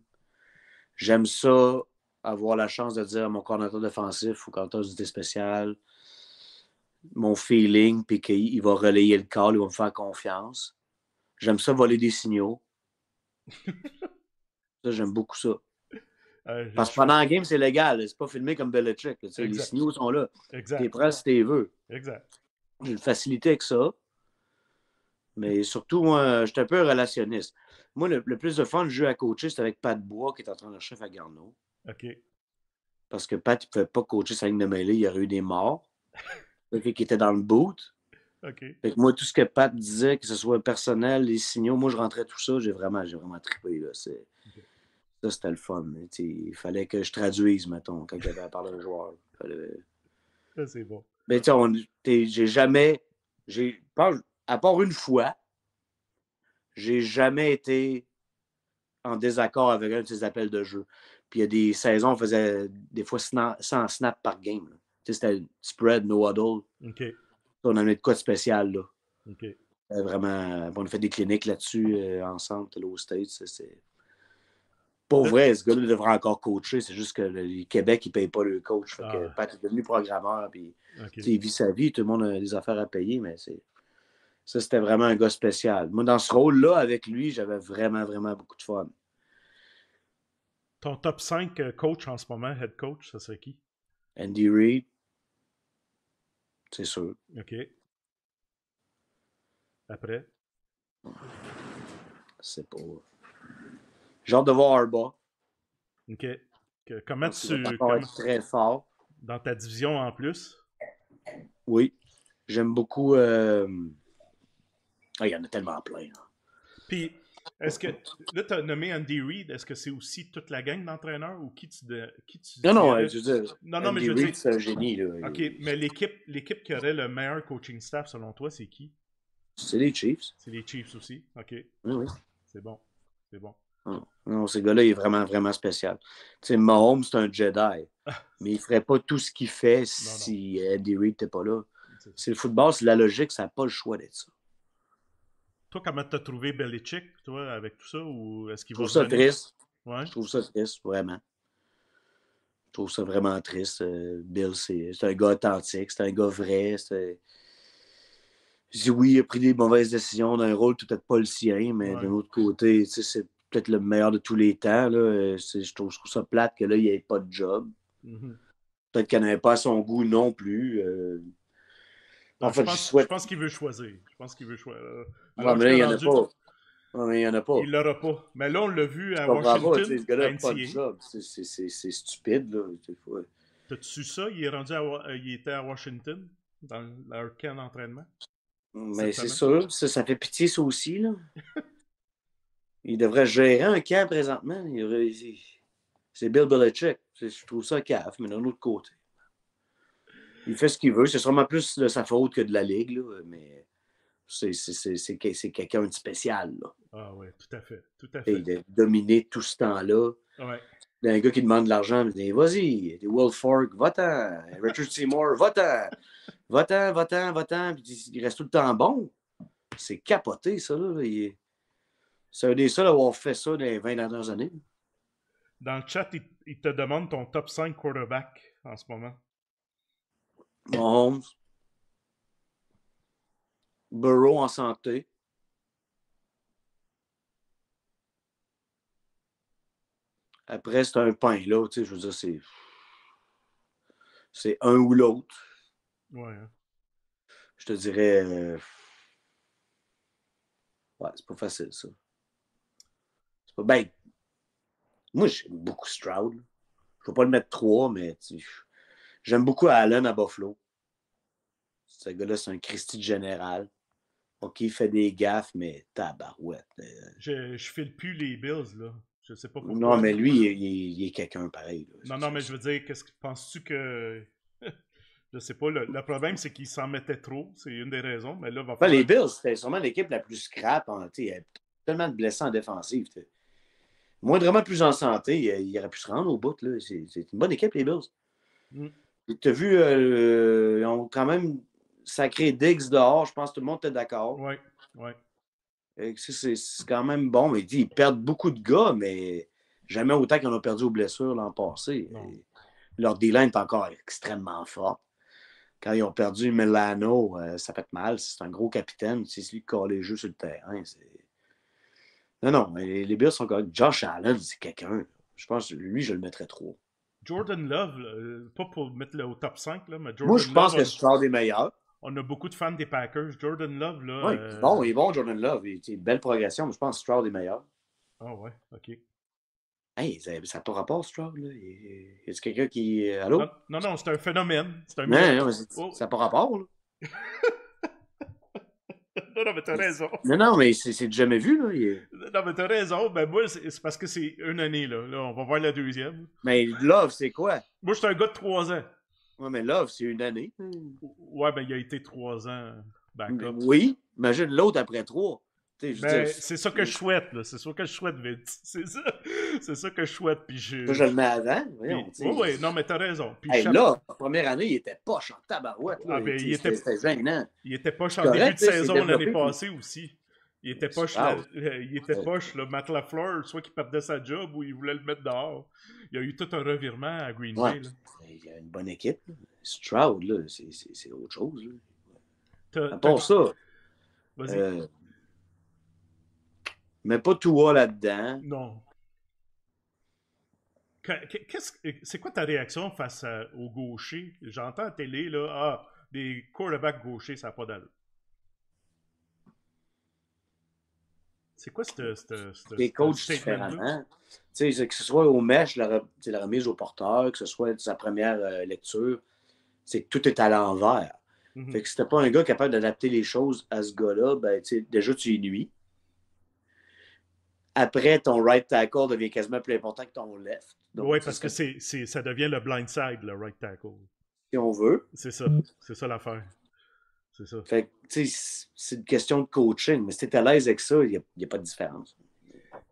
J'aime ça, avoir la chance de dire à mon coordinateur défensif ou coordinateur d'unité spéciale mon feeling, puis qu'il va relayer le call, il va me faire confiance. J'aime ça voler des signaux. j'aime beaucoup ça. Euh, Parce que pendant la game, c'est légal. C'est pas filmé comme Belichick. Les signaux sont là. Exact. T'es prêt si t'es veux. Exact. J'ai une facilité avec ça. Mais surtout, moi, j'étais un peu relationniste. Moi, le, plus de fun de jeu à coacher, c'était avec Pat Bois, qui est en train de chef à Garneau. OK. Parce que Pat, il ne pouvait pas coacher sa ligne de mêlée. Il y aurait eu des morts. qui était dans le boot. OK. Fait que moi, tout ce que Pat disait, que ce soit personnel, les signaux, moi, je rentrais tout ça, j'ai vraiment, j'ai vraiment trippé. Là. C'est ça, c'était le fun. il fallait que je traduise, mettons, quand j'avais à parler à un joueur. Ça, c'est bon. Mais tu sais, j'ai jamais. à part une fois, j'ai jamais été en désaccord avec un de ces appels de jeu. Puis il y a des saisons, on faisait des fois 100 snaps par game. C'était spread, no huddle. Okay. On mis de quoi de spécial. Là. Vraiment, on a fait des cliniques là-dessus euh, ensemble, là, au States. C'est pour vrai, ce gars-là devrait encore coacher. C'est juste que le Québec, il ne paye pas le coach. Fait ah. est devenu programmeur. Puis, Il vit sa vie. Tout le monde a des affaires à payer. Mais c'est... ça, c'était vraiment un gars spécial. Moi, dans ce rôle-là, avec lui, j'avais vraiment, vraiment beaucoup de fun. Ton top 5 euh, coach en ce moment, head coach, ça serait qui? Andy Reid. C'est sûr. OK. Après? C'est pour... Genre de voir Arba. OK. comment tu. Comment... très fort. Dans ta division en plus? Oui. J'aime beaucoup. Euh, ah, il y en a tellement plein. Puis, est-ce que. Là, tu as nommé Andy Reid. Est-ce que c'est aussi toute la gang d'entraîneurs ou qui tu. De... Qui tu non, non, je veux dire. Non, non, Andy mais je veux dire. c'est un génie. Là. OK, mais l'équipe, l'équipe qui aurait le meilleur coaching staff, selon toi, c'est qui C'est les Chiefs. C'est les Chiefs aussi. OK. Oui, oui. C'est bon. C'est bon. Hein? Non, ce gars-là, il est vraiment, vraiment spécial. Tu sais, Mahomes, c'est un Jedi, mais il ferait pas tout ce qu'il fait si Eddie Reed n'était pas là. C'est le football, c'est la logique, ça n'a pas le choix d'être ça. Toi, comment as trouvé Belichick, toi, avec tout ça, ou est-ce qu'il Je trouve ça triste. Ouais. Je trouve ça triste, vraiment. Je trouve ça vraiment triste. Euh, Bill, c'est un gars authentique, c'est un gars vrai, c'est oui, il a pris des mauvaises décisions dans un rôle peut-être pas le sien, mais d'un autre côté, tu c'est peut-être le meilleur de tous les temps. Là. Euh, je, trouve, ça plate que là, il n'y ait pas de job. Mm-hmm. Peut-être qu'elle n'avait pas son goût non plus. Euh. En ah, fait, je, pense, souhaite... je pense qu'il veut choisir. Je pense qu'il veut choisir. non, euh, ah, ah, mais il n'y en a pas. il n'y en a pas. Il l'aura pas. Mais là, on l'a vu à Washington. Il pas de job. C'est stupide. là. T'as-tu su ça? Il est rendu à... était à Washington dans leur camp d'entraînement. Mais c'est sûr. Ça, ça fait pitié, ça aussi. Là. Il devrait gérer un camp présentement. C'est Bill Belichick. Je trouve ça caf, mais d'un autre côté. Il fait ce qu'il veut. C'est sûrement plus de sa faute que de la Ligue, mais c'est quelqu'un de spécial. Ah oui, tout à fait. Tout à fait. dominer tout ce temps-là. Il y a un gars qui demande de l'argent, il dit Vas-y, Will Fork, va-t'en. Richard Seymour, va-t'en. Va-t'en, va-t'en, va-t'en. il reste tout le temps bon. C'est capoté, ça. Là. Il, c'est un des seuls à avoir fait ça dans les 20 dernières années. Dans le chat, il, te demande ton top 5 quarterback en ce moment. Mahomes. Burrow en santé. Après, c'est un pain, là. Tu sais, je veux dire, c'est. C'est un ou l'autre. Ouais. Hein. Je te dirais. Euh, ouais, c'est pas facile, ça. Ben, Moi, j'aime beaucoup Stroud. Je ne pas le mettre trois mais j'aime beaucoup Allen à Buffalo. Ce gars-là, c'est un Christie de général. OK, il fait des gaffes, mais tabarouette. Euh, je, ne file plus les Bills, là. Je sais pas pourquoi. Non, mais lui, il, est quelqu'un pareil. non, non, mais je veux dire, qu'est-ce que penses-tu que. je sais pas, le, problème, c'est qu'il s'en mettait trop. C'est une des raisons, mais là, va ben, Les Bills, c'était sûrement l'équipe la plus scrap. il y avait tellement de blessants en défensive vraiment plus en santé, il, aurait pu se rendre au bout. C'est une bonne équipe, les Bills. Mm. Tu as vu, euh, ils ont quand même sacré Diggs dehors. Je pense que tout le monde était d'accord. Oui, oui. C'est quand même bon. Mais ils perdent beaucoup de gars, mais jamais autant qu'on a perdu aux blessures l'an passé. leur d est encore extrêmement fort. Quand ils ont perdu Milano, euh, ça fait mal. C'est un gros capitaine. C'est celui qui colle les jeux sur le terrain. C'est non, non, les Bills sont corrects. Josh Allen, c'est quelqu'un. Je pense que lui, je le mettrais trop. Jordan Love, euh, pas pour mettre au top 5, là, mais Jordan Moi, je pense que Stroud est meilleur. On a beaucoup de fans des Packers. Jordan Love, là. Oui, euh, bon, il est bon, Jordan Love. Il, une belle progression, mais je pense que Stroud est meilleur. Ah ouais, ok. Hey, ça n'a pas rapport, Stroud, là. Est-ce quelqu'un qui. Euh, allô? Non, non, c'est un phénomène. C'est un non, oh. ça n'a pas rapport, là. non, non, mais t'as raison. Non, non, mais c'est jamais vu, là. Non, mais t'as raison. Ben, moi, c'est parce que c'est une année, là. On va voir la deuxième. Mais Love, c'est quoi? Moi, j'étais un gars de trois ans. Ouais, mais Love, c'est une année. Ouais, ben, il a été trois ans. Oui, imagine l'autre après trois. Ben, c'est ça que je souhaite, C'est ça que je souhaite, C'est ça. C'est que je souhaite. Puis je... je le mets avant. Voyons, oui, oui, non, mais t'as raison. Puis première année, il était poche en tabarouette. Ah, ben, il était... Il était poche en début de saison l'année passée aussi. Il était poche, euh, il était poche là, Matt Lafleur, soit qu'il perdait sa job ou il voulait le mettre dehors. Il y a eu tout un revirement à Green Bay. Il y a une bonne équipe. Stroud, là, c'est autre chose. À part ça, euh, mais pas toi là-dedans. Non. c'est quoi ta réaction face euh, au aux gauchers? J'entends à télé, là, ah, des quarterbacks gauchers, ça n'a pas d'allure. C'est quoi cette. des coachs différemment. Tu sais, que ce soit au mesh, la, remise au porteur, que ce soit sa première euh, lecture, c'est tout est à l'envers. Mm-hmm. Fait que si t'es pas un gars capable d'adapter les choses à ce gars-là, ben, déjà tu y nuis après, ton right tackle devient quasiment plus important que ton left. Oui, parce que ça devient le blind side, le right tackle. Si on veut. C'est ça. C'est ça l'affaire. C'est ça. c'est une question de coaching, mais si es à l'aise avec ça, il n'y a, pas de différence.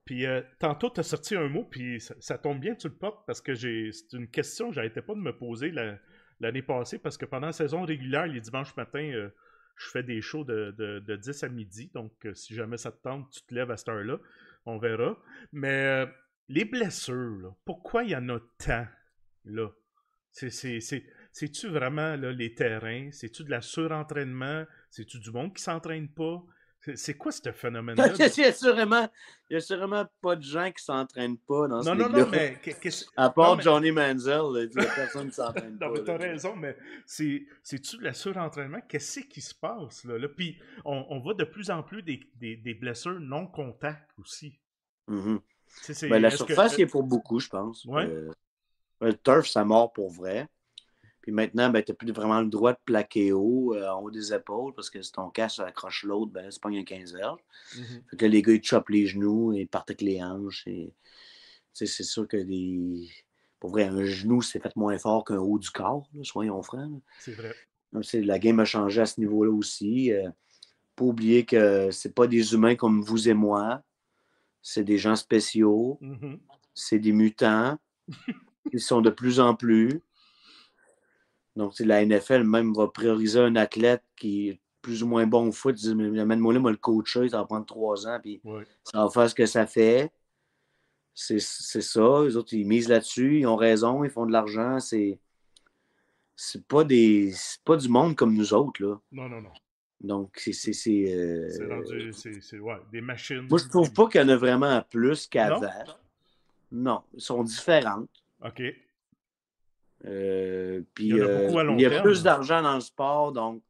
Puis euh, tantôt, tu as sorti un mot, puis ça, tombe bien, tu le portes, parce que c'est une question que j'arrêtais pas de me poser l'année passée, parce que pendant la saison régulière, les dimanches matins, euh, je fais des shows de, 10 à midi, donc euh, si jamais ça te tente, tu te lèves à cette heure-là on verra. Mais euh, les blessures, pourquoi il y en a tant, là? C'est-tu vraiment là, les terrains? C'est-tu de la surentraînement? C'est-tu du monde qui s'entraîne pas? C'est quoi ce phénomène-là? il, n'y a sûrement, a sûrement pas de gens qui ne s'entraînent pas dans ce Non, non, non, mais. À part Johnny Manziel, il n'y a personne qui s'entraîne pas. Non, mais t'as raison, mais c'est-tu le surentraînement? Qu'est-ce qui se passe, là? Puis on, voit de plus en plus des, des, blessures non contact aussi. Mm-hmm. Ben, la surface y est pour beaucoup, je pense. Euh, le turf, ça mord pour vrai. Puis maintenant, ben, tu n'as plus vraiment le droit de plaquer haut, euh, en haut des épaules, parce que si ton casque accroche l'autre, ben, c'est pas un 15 heures. Fait que les gars, ils chopent les genoux et partent avec les hanches. Et... C'est sûr que des. Pour vrai, un genou, c'est fait moins fort qu'un haut du corps, soyons francs. C'est vrai. la game a changé à ce niveau-là aussi. pour euh. pas oublier que c'est pas des humains comme vous et moi. C'est des gens spéciaux. Mhm. C'est des mutants. Ils sont de plus en plus. Donc, la NFL même va prioriser un athlète qui est plus ou moins bon au foot. Dit, mais moi le coacher, ça va prendre trois ans, puis ça va faire ce que ça fait. C'est, ça. Les autres, ils misent là-dessus, ils ont raison, ils font de l'argent. C'est, c'est pas des. pas du monde comme nous autres, là. Non, non, non. Donc, c'est. C'est, euh, des machines. Moi, je trouve pas qu'il y en a vraiment plus qu'à Non? non. Elles sont différentes. OK. Euh, euh, il y, a plus d'argent dans le sport. Donc,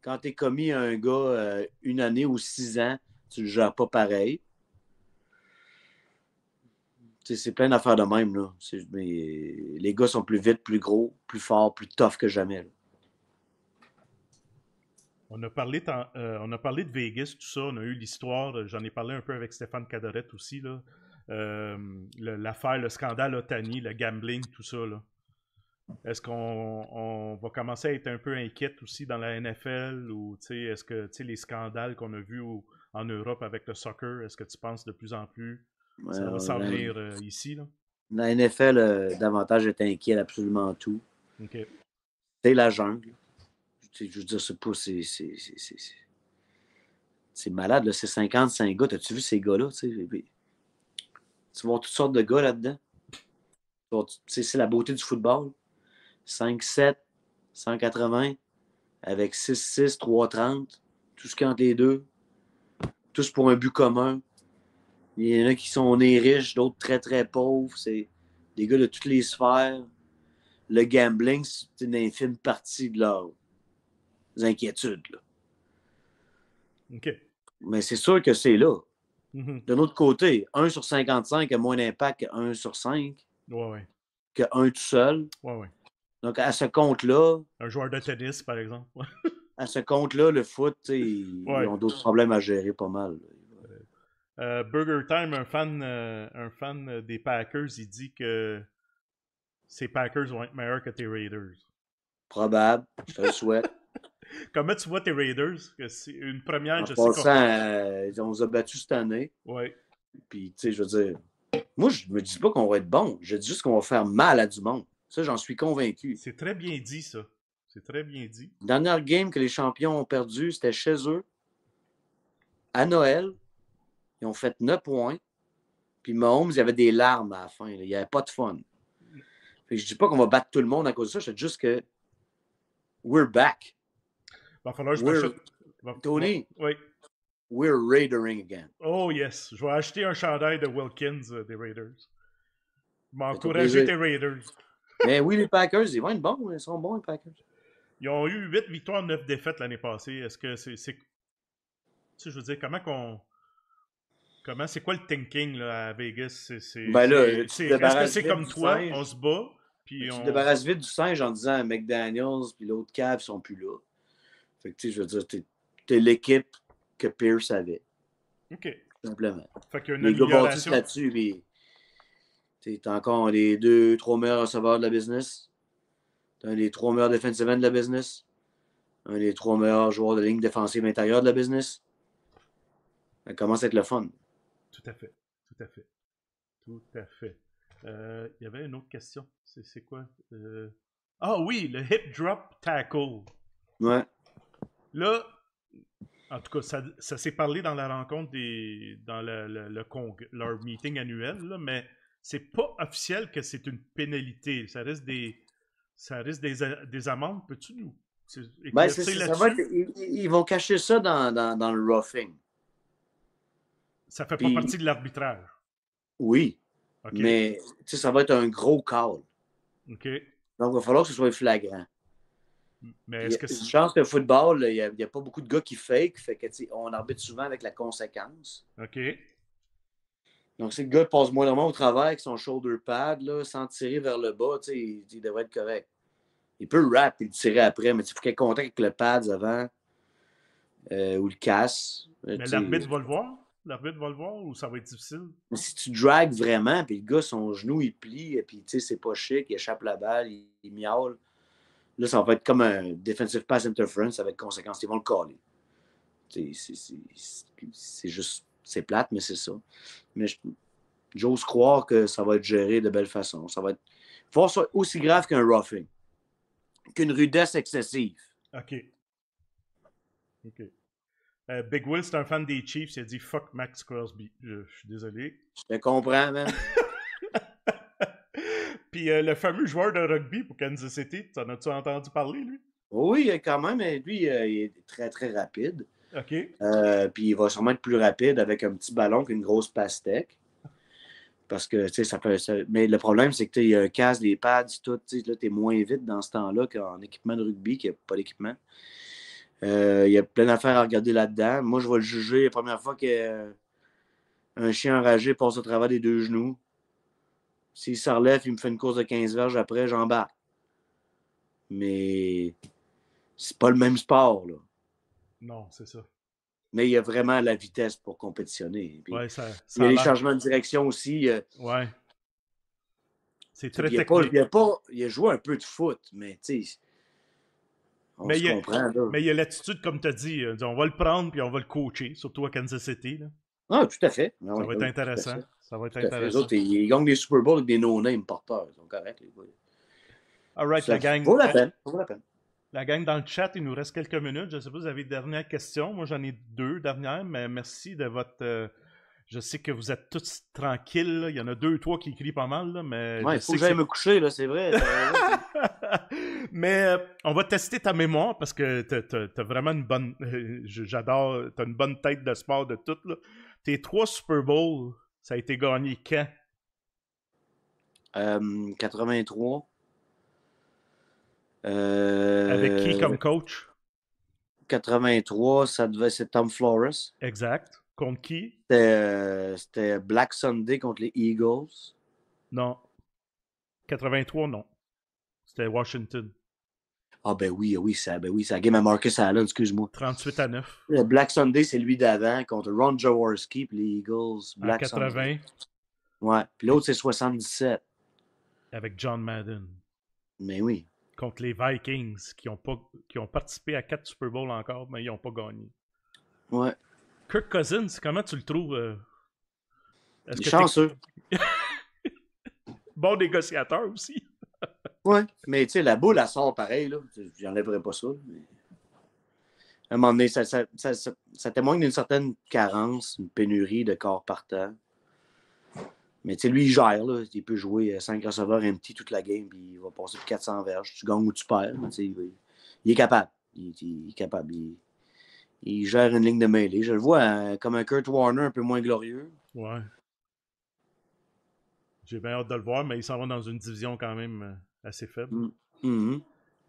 quand tu es commis à un gars euh, une année ou six ans, tu ne le gères pas pareil. C'est plein d'affaires de même. Là. Mais les gars sont plus vite, plus gros, plus forts, plus tough que jamais. On a, parlé on a parlé de Vegas, tout ça. On a eu l'histoire. J'en ai parlé un peu avec Stéphane Cadorette aussi. Là. Euh, l'affaire, le scandale Otani, le gambling, tout ça. Est-ce qu'on va commencer à être un peu inquiète aussi dans la NFL ou est-ce que les scandales qu'on a vus en Europe avec le soccer, est-ce que tu penses de plus en plus ça va s'en venir euh, ici? Là? La NFL, euh, davantage, est inquiète absolument tout. C'est la jungle. Je veux dire, c'est pas. C'est, c'est, malade, là. c'est 55 gars. T'as-tu vu ces gars-là? Tu vois toutes sortes de gars là-dedans. C'est la beauté du football. 5-7, 180, avec 6-6, 3-30, tout ce les deux. Tous pour un but commun. Il y en a qui sont nés riches, d'autres très, très pauvres. C'est des gars de toutes les sphères. Le gambling, c'est une infime partie de leurs inquiétudes. OK. Mais c'est sûr que c'est là. Mm-hmm. De l'autre côté, 1 sur 55 a moins d'impact que 1 sur 5. Ouais, Que 1 tout seul. Donc, à ce compte-là. Un joueur de tennis, par exemple. à ce compte-là, le foot, ils, ont d'autres problèmes à gérer pas mal. Euh, Burger Time, un fan, euh, un fan des Packers, il dit que ces Packers vont être meilleurs que tes Raiders. Probable, je le souhaite. Comment tu vois tes Raiders? C'est une première, je sais on nous a cette année. Oui. Puis, tu sais, je veux dire, moi, je me dis pas qu'on va être bon. Je dis juste qu'on va faire mal à du monde. Ça, j'en suis convaincu. C'est très bien dit, ça. C'est très bien dit. Dernière game que les champions ont perdu, c'était chez eux, à Noël. Ils ont fait 9 points. Puis Mahomes, il y avait des larmes à la fin. Il n'y avait pas de fun. je dis pas qu'on va battre tout le monde à cause de ça. Je dis juste que we're back va falloir que je Tony? Oui. We're Raidering again. Oh yes, je vais acheter un chandail de Wilkins euh, des Raiders. M'encourager des Raiders. Mais ben oui, les Packers, ils vont être bons. Hein. Ils sont bons, les Packers. Ils ont eu 8 victoires, 9 défaites l'année passée. Est-ce que c'est. Tu je veux dire, comment qu'on. Comment, c'est quoi le thinking là, à Vegas? C'est, ben là, est-ce que c'est comme toi, on se bat? Puis ben, tu te débarrasses vite du singe en disant McDaniels puis l'autre cave sont plus là. Fait que, je veux dire, t'es es, l'équipe que Pierce avait. OK. Simplement. Fait qu'il y a une Les là-dessus, puis t'es encore un des deux, trois meilleurs receveurs de la business. T'es un des trois meilleurs defensive de la business. Un des trois meilleurs joueurs de ligne défensive intérieure de la business. Ça commence à être le fun. Tout à fait. Tout à fait. Tout à fait. Il euh, y avait une autre question. C'est quoi? Euh, ah oui, le hip drop tackle. Ouais. Là, en tout cas, ça, s'est parlé dans la rencontre des. dans le, leur meeting annuel, là, mais c'est pas officiel que c'est une pénalité. Ça reste des. Ça risque des, amendes. Peux-tu nous ben, être, ils, vont cacher ça dans, dans, le roughing. Ça fait pas partie de l'arbitrage. Oui. Mais ça va être un gros call. Donc, il va falloir que ce soit flagrant. Mais est-ce que Je pense que le football, il n'y a, pas beaucoup de gars qui fake. Fait que, on arbitre souvent avec la conséquence. OK. Donc, si le gars passe moins normalement au travail avec son shoulder pad, là, sans tirer vers le bas, il, devrait être correct. Il peut rap et le tirer après, mais il faut qu'il contact avec le pad avant euh, ou le casse. Euh, mais l'arbitre va le voir? L'arbitre va le voir ou ça va être difficile? Si tu dragues vraiment, puis le gars, son genou, il plie, et puis tu sais, c'est pas chic, il échappe la balle, il miaule. Là, ça va être comme un defensive pass interference avec conséquence. Ils vont le coller. C'est juste, c'est plate, mais c'est ça. Mais j'ose croire que ça va être géré de belle façon. Ça va être soit aussi grave qu'un roughing, qu'une rudesse excessive. OK. OK. Euh, Big Will, c'est un fan des Chiefs. Il a dit fuck Max Crosby. Je, suis désolé. Je te comprends, man. Puis euh, le fameux joueur de rugby pour Kansas City, t'en as-tu entendu parler, lui? Oui, quand même. Lui, euh, il est très, très rapide. OK. Euh, puis il va sûrement être plus rapide avec un petit ballon qu'une grosse pastèque. Parce que, tu sais, ça peut. Mais le problème, c'est que tu un casque, des pads, tout. Tu là, t'es moins vite dans ce temps-là qu'en équipement de rugby, qui a pas d'équipement. Il y a plein d'affaires à regarder là-dedans. Moi, je vais le juger la première fois qu'un chien enragé passe au travers des deux genoux. S'il s'en relève, il me fait une course de 15 verges après, j'en j'embarque. Mais c'est pas le même sport, là. Non, c'est ça. Mais il y a vraiment la vitesse pour compétitionner. ouais, ça, il y a, les changements de direction aussi. Euh, ouais. C'est très technique. il, a joué un peu de foot, mais tu sais. Mais il, mais il y a l'attitude, comme tu as dit. Euh, on va le prendre puis on va le coacher, surtout à Kansas City. Là. Ah, tout à fait. Ah ça va être ah intéressant. Ça va être intéressant. Les autres, ils, gagnent des Super Bowls avec des no-names porteurs. Ils sont corrects, les gars. ça, la gang. Vaut la peine. la gang dans le chat, il nous reste quelques minutes. Je ne sais pas si vous avez une dernière question. Moi, j'en ai deux dernières, mais merci de votre. Euh, je sais que vous êtes tous tranquilles. Il y en a deux, trois qui écrivent pas mal, là, mais. il faut que, j'aille me coucher, c'est vrai. mais euh, on va tester ta mémoire parce que tu as vraiment une bonne. J'adore, tu as une bonne tête de sport de tout, Tes trois Super Bowls ça a été gagné quand? 83. Euh, Avec qui comme euh, coach? 83, ça devait Tom Flores. Exact. Contre qui? Euh, c'était Black Sunday contre les Eagles. Non. 83, non. C'était Washington. Ah ben oui, ah oui, ça, ben oui, ça game à Marcus Allen, excuse-moi. 38 à 9. Le Black Sunday, c'est lui d'avant contre Ron Jaworski puis les Eagles. Black 80. Ouais. Puis l'autre, c'est 77. Avec John Madden. Mais ben oui. Contre les Vikings qui ont, pas, qui ont participé à quatre Super Bowls encore, mais ils n'ont pas gagné. Ouais. Kirk Cousins, comment tu le trouves? Euh? est chanceux. bon négociateur aussi. Ouais, mais tu sais, la boule, elle sort pareil, là. J'enlèverai pas ça, À un moment donné, ça, témoigne d'une certaine carence, une pénurie de corps partant. Mais tu sais, lui, il gère, là. Il peut jouer 5 euh, receveurs MT toute la game, puis il va passer 400 verges. Tu gagnes ou tu perds, il, il, est capable. Il, est capable. Il, gère une ligne de mêlée. Je le vois euh, comme un Kurt Warner un peu moins glorieux. Ouais. J'ai bien hâte de le voir, mais il s'en va dans une division quand même euh, assez faible. Mm.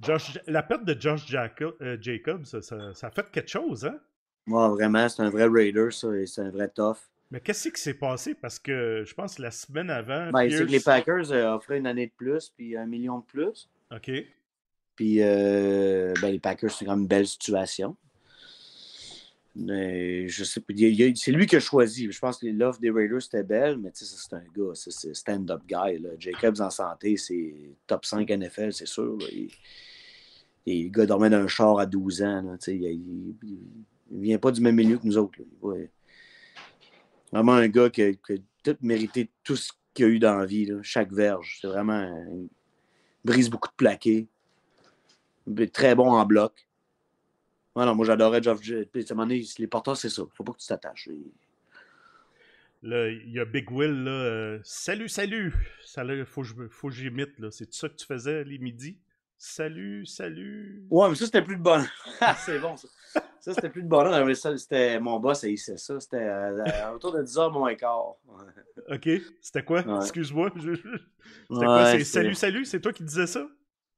Mm-hmm. la perte de Josh Jacob, euh, Jacobs, ça, a fait quelque chose, hein? Ouais, vraiment, c'est un vrai Raider, ça, et c'est un vrai tough. Mais qu'est-ce qui s'est passé? Parce que je pense que la semaine avant. Ben, c'est que les Packers ont euh, offraient une année de plus, puis un million de plus. OK. Puis, euh, ben, les Packers, c'est même une belle situation. Mais je sais c'est lui qui a choisi. Je pense que l'offre des Raiders c'était belle, mais c'est un gars, c'est stand-up guy. Jacobs en santé, c'est top 5 NFL, c'est sûr. et le gars dormait dans un char à 12 ans. il, il, vient pas du même milieu que nous autres. Vraiment un gars qui a, peut-être mérité tout ce qu'il a eu dans la vie. Chaque verge. C'est vraiment. Il brise beaucoup de plaqués. Très bon en bloc moi, j'adorais Jeff Jarrett. à les porteurs, c'est ça. Faut pas que tu t'attaches. Là, il y a Big Will, là. Euh, salut, salut! Il faut que j'imite, là. C'est ça que tu faisais les midis? Salut, salut! Ouais, mais ça, c'était plus de bonheur. Ah, c'est bon, ça. Ça, c'était plus de bonheur. c'était mon boss, et c'est ça. C'était euh, euh, autour de 10h mon quart. OK. C'était quoi? Excuse-moi. C'était quoi? C'est salut, salut? C'est toi qui disais ça?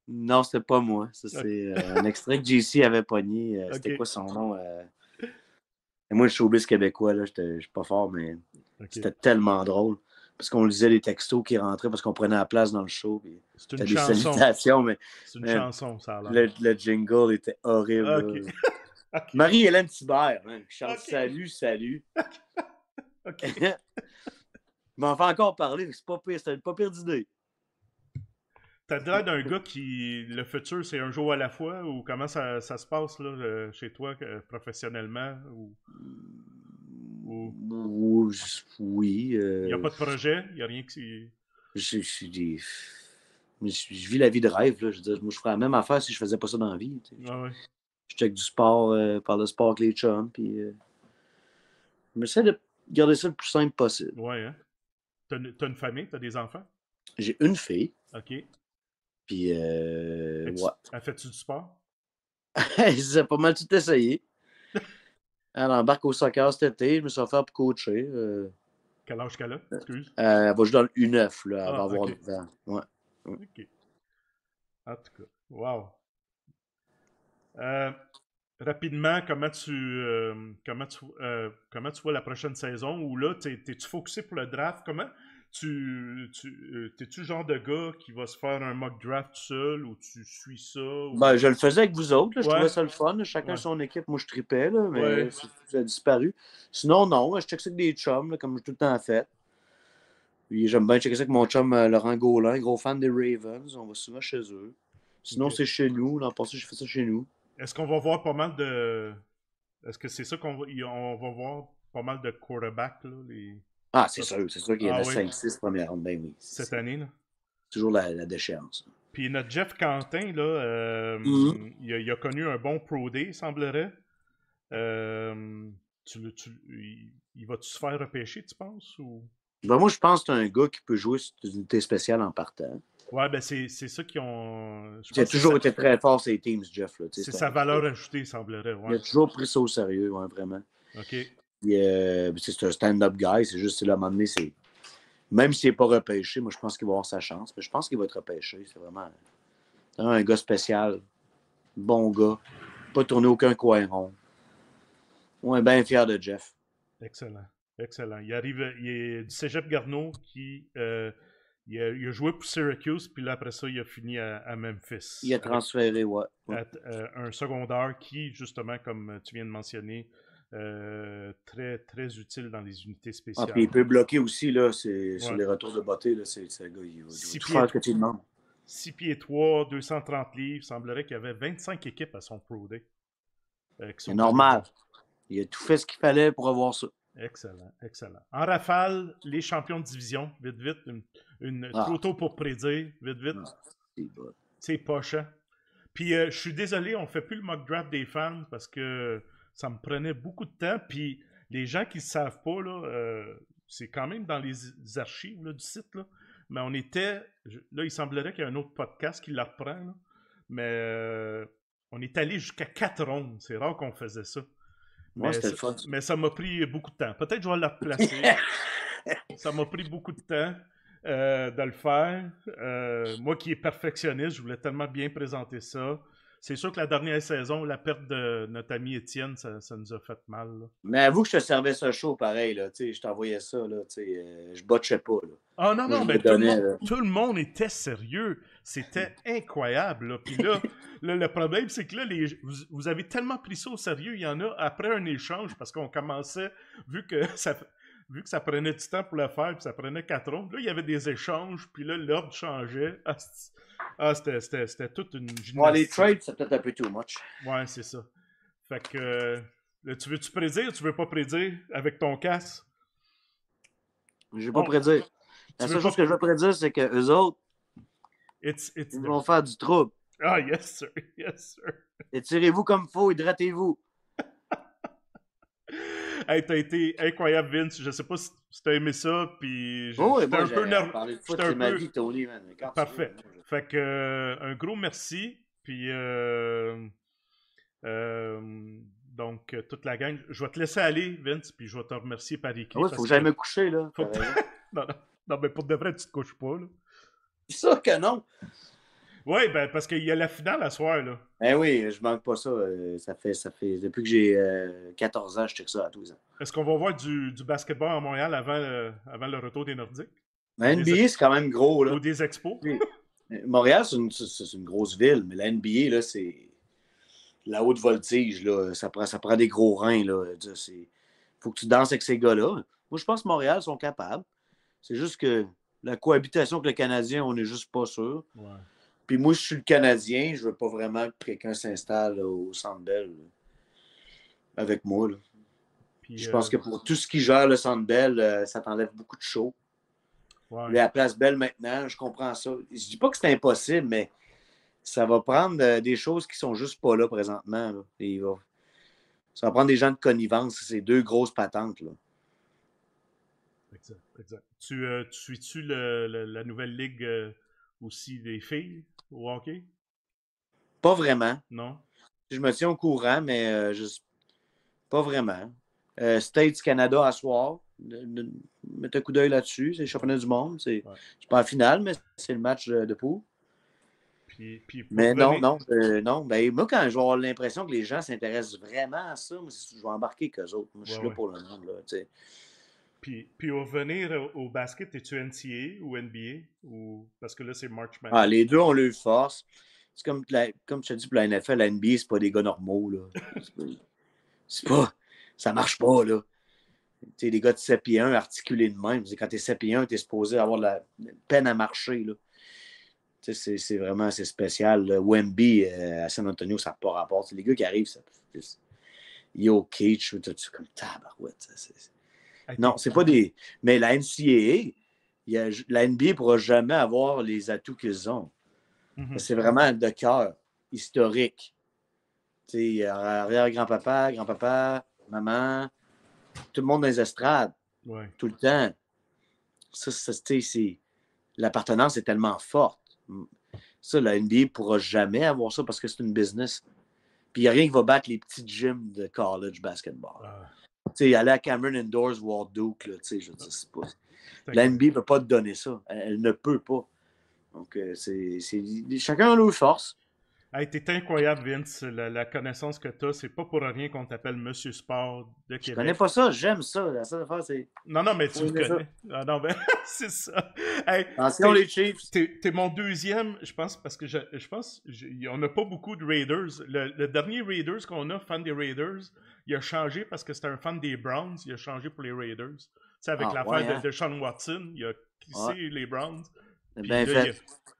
Non, c'était pas moi. Ça, c'est euh, un extrait que JC avait pogné. Euh, c'était quoi son nom? Et euh? moi, le showbiz québécois, là, je suis pas fort, mais c'était tellement drôle. Parce qu'on lisait les textos qui rentraient, parce qu'on prenait la place dans le show. C'est une chanson. c'est une chanson, ça le, jingle était horrible. Marie-Hélène Thibert, chante Salut, salut. OK. Je m'en fais encore parler, c'est pas pire, c'était une pas pire d'idée. T'as l'air d'un gars qui. Le futur, c'est un jour à la fois ou comment ça, se passe là, euh, chez toi professionnellement ou... Oui. Il euh, n'y a pas de projet Il n'y a rien qui. Je, Je, vis la vie de rêve. Là. Je, je ferais la même affaire si je faisais pas ça dans la vie. Ah ouais. Je check du sport, euh, par le sport avec les chums. Puis, euh... J'essaie de garder ça le plus simple possible. Ouais, hein. T'as une famille, t'as des enfants? J'ai une fille. OK. Puis, euh, ouais. Elle ah, fait-tu du sport? J'ai pas mal tout essayé. Elle embarque au soccer cet été. Je me suis offert pour coacher. Euh. Quel âge qu'elle a? Euh, Excuse. elle va jouer dans le U9. Là. ah, va avoir Ouais. OK. En tout cas, wow. Euh, rapidement, comment tu, comment, tu, comment tu vois la prochaine saison? Ou là, t'es-tu focusé pour le draft? Comment, tu, tu euh, t'es-tu le genre de gars qui va se faire un mock draft seul ou tu suis ça? Ben, je le faisais avec vous autres. Je trouvais ça le fun. Chacun son équipe. Moi, je tripais, là, mais ça a disparu. Sinon, non. Je check ça avec des chums, comme j'ai tout le temps fait. j'aime bien checker ça avec mon chum euh, Laurent Gaulin, gros fan des Ravens. On va souvent chez eux. Sinon, c'est chez nous. L'an passé, j'ai fait ça chez nous. Est-ce qu'on va voir pas mal de. Est-ce que c'est ça qu'on va... On va voir pas mal de quarterbacks, là, les ah, c'est sûr, c'est sûr qu'il y en ah a 5-6 première premières rondes, ben oui. Cette année, là? Toujours la, déchéance. Puis notre Jeff Quentin, là, euh, mm-hmm. il, a, connu un bon Pro Day, semblerait. Euh, tu, il, va-tu se faire repêcher, tu penses? Ou... Ben moi, je pense que c'est un gars qui peut jouer sur une unité spéciale en partant. Ouais, ben c'est ça qui ont. Il a toujours été très fort, ces teams, Jeff. C'est sa valeur ajoutée, semblerait. Ouais. Il a toujours pris ça au sérieux, oui, vraiment. OK. Euh, c'est un stand-up guy. C'est juste, là, à un moment donné, Même s'il n'est pas repêché, moi, je pense qu'il va avoir sa chance. Mais je pense qu'il va être repêché. C'est vraiment un gars spécial. Bon gars. Pas tourné aucun coin rond. On est bien fier de Jeff. Excellent. Excellent. Il arrive il est du Cégep Garneau qui euh, il, a, joué pour Syracuse, puis là après ça, il a fini à, Memphis. Il a transféré, ouais. un secondaire qui, justement, comme tu viens de mentionner, euh, très, très utile dans les unités ah, spéciales. puis il peut bloquer aussi là, sur les retours de beauté. c'est, un gars, il va, tout 6 pieds 3, 230 livres. Il semblerait qu'il y avait 25 équipes à son Pro Day. Euh, c'est normal. Il a tout fait ce qu'il fallait pour avoir ça. Excellent, excellent. En rafale, les champions de division, vite, vite. Une, Trop ah. tôt pour prédire, vite, vite. Ah, c'est, bon. Hein. Puis euh, je suis désolé, on ne fait plus le mock draft des fans parce que ça me prenait beaucoup de temps. Puis les gens qui ne savent pas, là, euh, c'est quand même dans les archives du site. Mais on était. là, il semblerait qu'il y a un autre podcast qui la reprend. Mais euh, on est allé jusqu'à quatre rondes. C'est rare qu'on faisait ça. mais, ça, m'a pris beaucoup de temps. Peut-être que je vais la replacer. ça m'a pris beaucoup de temps. Euh, de le faire. moi qui est perfectionniste, je voulais tellement bien présenter ça c'est sûr que la dernière saison, la perte de notre ami Étienne, ça, nous a fait mal. Mais avoue que je te servais ça show pareil, là, je t'envoyais ça, là, euh, je botchais pas. Ah non, non, mais tout, le monde, était sérieux. C'était incroyable. Puis là, le problème, c'est que là, les, vous, vous, avez tellement pris ça au sérieux, il y en a après un échange, parce qu'on commençait, vu que ça, vu que ça prenait du temps pour le faire, puis ça prenait quatre ans, là, il y avait des échanges, puis là, l'ordre changeait. Ah, ah c'était toute une gymnastique. Ouais, les trades, c'est peut-être un peu too much. Ouais, c'est ça. Fait que, euh, tu veux-tu prédire ou tu veux pas prédire avec ton casse? Je vais pas prédire. La seule chose que je veux prédire, c'est que eux autres, ils vont faire du trouble. Ah, yes, sir. Yes, sir. Étirez-vous comme faut, hydratez-vous. Hey, t'as été incroyable, Vince. Je sais pas si t'as aimé ça, puis j'étais un peu nerveux. Parfait. fait que, euh, un gros merci, puis... Euh, euh, donc, toute la gang. Je vais te laisser aller, Vince, puis je vais te remercier par écrit. Ah faut que j'aille me coucher, là. non, non, non, mais pour de vrai, tu te couches pas, là. C'est sûr que non. Oui, ben, parce qu'il y a la finale à soir, là. Eh oui, je manque pas ça. Euh, ça fait, ça fait depuis que j'ai 14 euh, ans, je tire ça à 12 ans. Est-ce qu'on va voir du, du, basketball à Montréal avant le, retour des Nordiques? La NBA, c'est quand même gros, là. Ou des expos. Montréal, c'est une, grosse ville, mais la NBA, là, c'est la haute voltige, Ça prend, ça prend des gros reins, là. Faut que tu danses avec ces gars-là. Moi, je pense que Montréal sont capables. C'est juste que la cohabitation avec le Canadien, on n'est juste pas sûr. Puis moi, je suis le Canadien, je veux pas vraiment que quelqu'un s'installe au Centre avec moi. je pense euh, que pour tout ce qui gère le Centre Bell, euh, ça t'enlève beaucoup de chaud. Ouais. La place Belle maintenant, je comprends ça. Je dis pas que c'est impossible, mais ça va prendre euh, des choses qui sont juste pas là présentement. Ça va prendre des gens de connivence, ces deux grosses patentes. Exact, Tu, tu suis-tu la nouvelle ligue aussi des filles au hockey? Pas vraiment. Non. Je me tiens au courant, mais euh, pas vraiment. Euh, States Canada à soir. Mettez un coup d'œil là-dessus. C'est le championnat du monde. C'est pas en finale, mais c'est le match de, de mais non, non, non. Ben, moi, quand je l'impression que les gens s'intéressent vraiment à ça, moi, je vais embarquer qu'eux autres. je suis là pour le monde. Là, puis, puis revenir euh, au, basket, es-tu NCA ou NBA? Ou... Parce que là, c'est March Ah, les deux ont leur force. C'est comme, comme je te dis, pour la NFL, la NBA, c'est pas des gars normaux. Là. c'est pas... Ça marche pas, là. sais, des gars de 7 1 articulés de même. Quand t'es 7 1, t'es supposé avoir de la peine à marcher, là. C'est vraiment assez spécial. Le Wemby euh, à San Antonio, ça n'a pas rapport. C'est les gars qui arrivent, ça, Yo Cage, tu comme tabarouette. c'est... Non, c'est pas des. Mais la NCAA, la NBA ne pourra jamais avoir les atouts qu'ils ont. Mhm. C'est vraiment de cœur, historique. Arrière-grand-papa, grand-papa, maman, tout le monde dans les estrades, tout le temps. Ça, ça L'appartenance est tellement forte. Ça, la NBA ne pourra jamais avoir ça parce que c'est une business. Puis il n'y a rien qui va battre les petits gyms de college basketball. Ah. Tu sais, aller à Cameron Indoors voir Duke, là, je veux dire, pas. L'NB ne peut pas te donner ça. Elle, ne peut pas. Donc, euh, c'est, chacun a leurs force. Hey, ah, t'es incroyable, Vince. La, connaissance que t'as, c'est pas pour rien qu'on t'appelle Monsieur Sport de Québec. Je connais pas ça, j'aime ça. c'est. Non, non, mais tu me connais. Ah, non, mais c'est ça. Hey, les Chiefs. T'es mon deuxième, je pense, parce que je, je pense, qu'on n'a pas beaucoup de Raiders. Le, dernier Raiders qu'on a, fan des Raiders, il a changé parce que c'était un fan des Browns. Il a changé pour les Raiders. C'est avec ah, l'affaire de Sean hein. Watson. Il a quitté les Browns bien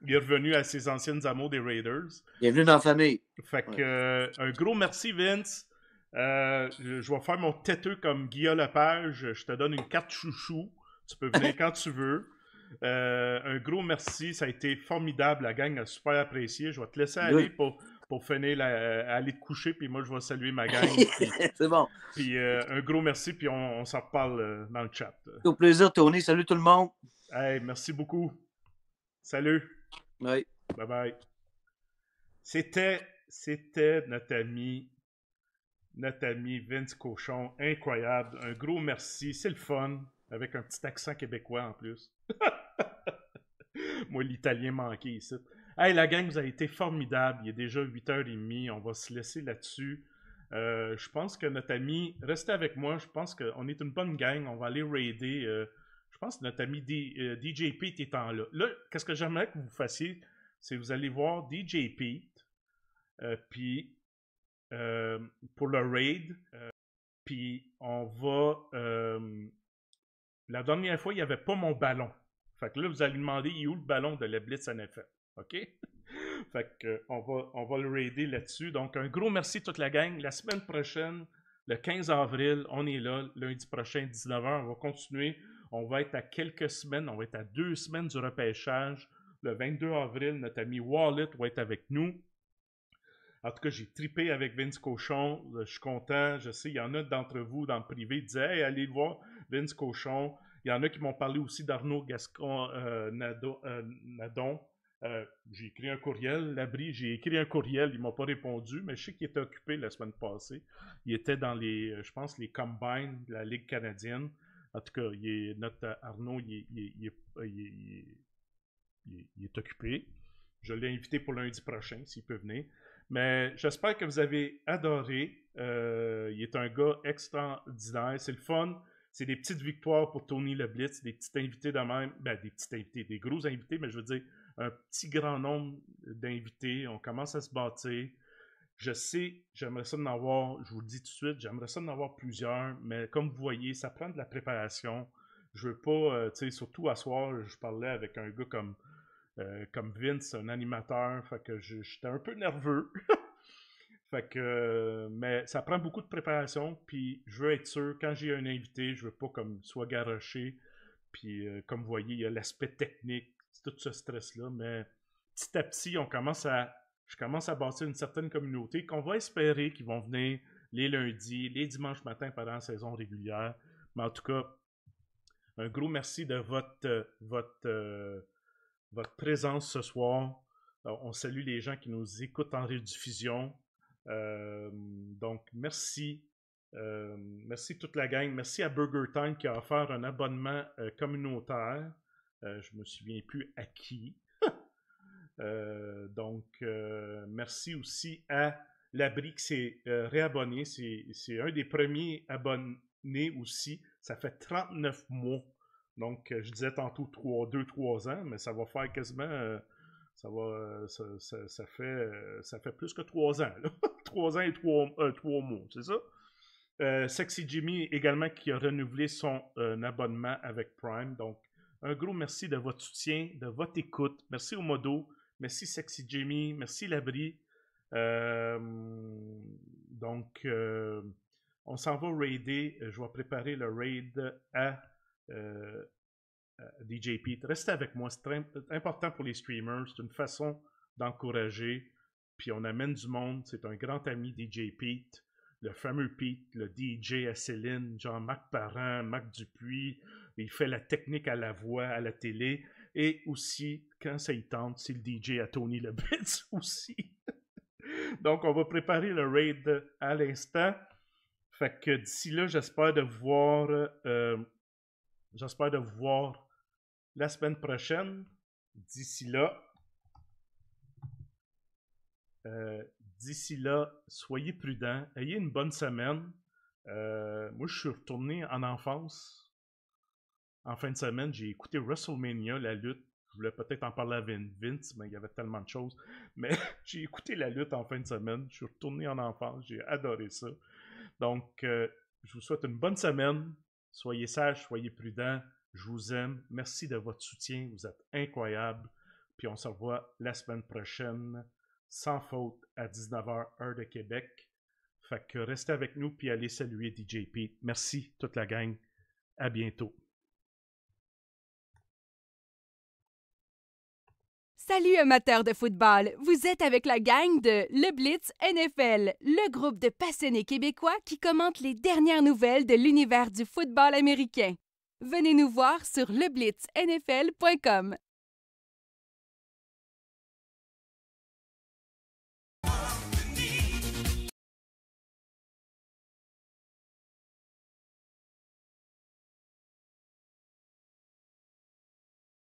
Il revenu à ses anciennes amours des Raiders. Bienvenue dans la famille. Fait que, euh, un gros merci, Vince. Euh, je vais faire mon têteux comme Guillaume Lepage. Je te donne une carte chouchou. Tu peux venir quand tu veux. Euh, un gros merci. Ça a été formidable. La gang a super apprécié. Je vais te laisser aller pour, pour finir, aller te coucher. Puis moi, je vais saluer ma gang. C'est bon. Puis un gros merci. Puis on, on s'en reparle dans le chat. Au plaisir, Tony. Salut tout le monde. Hey, merci beaucoup. Salut. Bye. Bye bye. C'était, c'était notre ami, notre ami Vince Cochon. Incroyable. Un gros merci. C'est le fun. Avec un petit accent québécois en plus. Moi, l'italien manqué ici. Hey, la gang, vous a été formidable. Il est déjà 8h30. On va se laisser là-dessus. Euh, je pense que notre ami, restez avec moi. Je pense qu'on est une bonne gang. On va aller raider. Euh, je pense que notre ami DJ euh, Pete est là. Là, qu'est-ce que j'aimerais que vous fassiez, c'est que vous allez voir DJ Pete, euh, puis euh, pour le raid, puis on va. la dernière fois, il n'y avait pas mon ballon. Fait que là, vous allez demander, il est où le ballon de la Blitz NFL? OK? fait que, on, va, on va le raider là-dessus. Donc, un gros merci à toute la gang. La semaine prochaine, le 15 avril, on est là. Lundi prochain, 19h, on va continuer on va être à quelques semaines, on va être à deux semaines du repêchage. Le 22 avril, notre ami Wallet va être avec nous. En tout cas, j'ai tripé avec Vince Cochon. Je suis content. Je sais, il y en a d'entre vous dans le privé qui disaient Hey, allez voir Vince Cochon. Il y en a qui m'ont parlé aussi d'Arnaud Gascon euh, euh, Nadon. Euh, j'ai écrit un courriel, l'abri, j'ai écrit un courriel, ils m'ont pas répondu, mais je sais qu'il était occupé la semaine passée. Il était dans les, je pense, les combines de la Ligue canadienne. En tout cas, notre Arnaud, il est, occupé. Je l'ai invité pour lundi prochain, s'il peut venir. Mais j'espère que vous avez adoré. Euh, il est un gars extraordinaire. C'est le fun. C'est des petites victoires pour Tony Le Blitz, des petits invités de même. Ben, des petits invités, des gros invités, mais je veux dire, un petit grand nombre d'invités. On commence à se bâtir. Je sais, j'aimerais ça en avoir, je vous le dis tout de suite, j'aimerais ça en avoir plusieurs, mais comme vous voyez, ça prend de la préparation. Je veux pas, euh, tu sais, surtout à soir, je parlais avec un gars comme, euh, comme Vince, un animateur, fait que j'étais un peu nerveux. fait que, euh, mais ça prend beaucoup de préparation, puis je veux être sûr, quand j'ai un invité, je veux pas comme soit garoché, puis comme vous voyez, il y a l'aspect technique, tout ce stress-là, mais petit à petit, on commence à je commence à bâtir une certaine communauté qu'on va espérer qu'ils vont venir les lundis, les dimanches matins pendant la saison régulière. Mais en tout cas, un gros merci de votre, euh, votre, euh, votre présence ce soir. On salue les gens qui nous écoutent en rediffusion. Euh, donc, merci. merci toute la gang. Merci à Burger Time qui a offert un abonnement communautaire. je me souviens plus à qui. Euh, donc, euh, merci aussi à l'abri qui s'est euh, réabonné. C'est un des premiers abonnés aussi. Ça fait 39 mois. Donc, je disais tantôt 2-3 ans, mais ça va faire quasiment. ça, va, ça, fait, ça fait plus que 3 ans. 3 ans et 3, 3 mois, c'est ça? Sexy Jimmy également qui a renouvelé son abonnement avec Prime. Donc, un gros merci de votre soutien, de votre écoute. Merci au Modo. Merci Sexy Jimmy. Merci Labri. Euh, donc, euh, on s'en va raider. Euh, je vais préparer le raid à, DJ Pete. Restez avec moi. C'est important pour les streamers. C'est une façon d'encourager. Puis on amène du monde. C'est un grand ami DJ Pete. Le fameux Pete, le DJ à Céline, Jean-Marc Parent, Marc Dupuis. Il fait la technique à la voix, à la télé. Et aussi, quand ça y tente, c'est le DJ à Tony Lebitz aussi. Donc, on va préparer le raid à l'instant. Fait que d'ici là, j'espère de voir. Euh, j'espère de voir la semaine prochaine. D'ici là. Euh, d'ici là, soyez prudents. Ayez une bonne semaine. Euh, moi, je suis retourné en enfance en fin de semaine, j'ai écouté WrestleMania, la lutte. Je voulais peut-être en parler à Vince, mais il y avait tellement de choses. Mais j'ai écouté la lutte en fin de semaine. Je suis retourné en enfance. J'ai adoré ça. Donc, euh, je vous souhaite une bonne semaine. Soyez sages, soyez prudents. Je vous aime. Merci de votre soutien. Vous êtes incroyables. Puis on se revoit la semaine prochaine, sans faute, à 19h, heure de Québec. Fait que restez avec nous puis allez saluer DJ Pete. Merci toute la gang. À bientôt. Salut amateurs de football, vous êtes avec la gang de Le Blitz NFL, le groupe de passionnés québécois qui commente les dernières nouvelles de l'univers du football américain. Venez nous voir sur leblitznfl.com.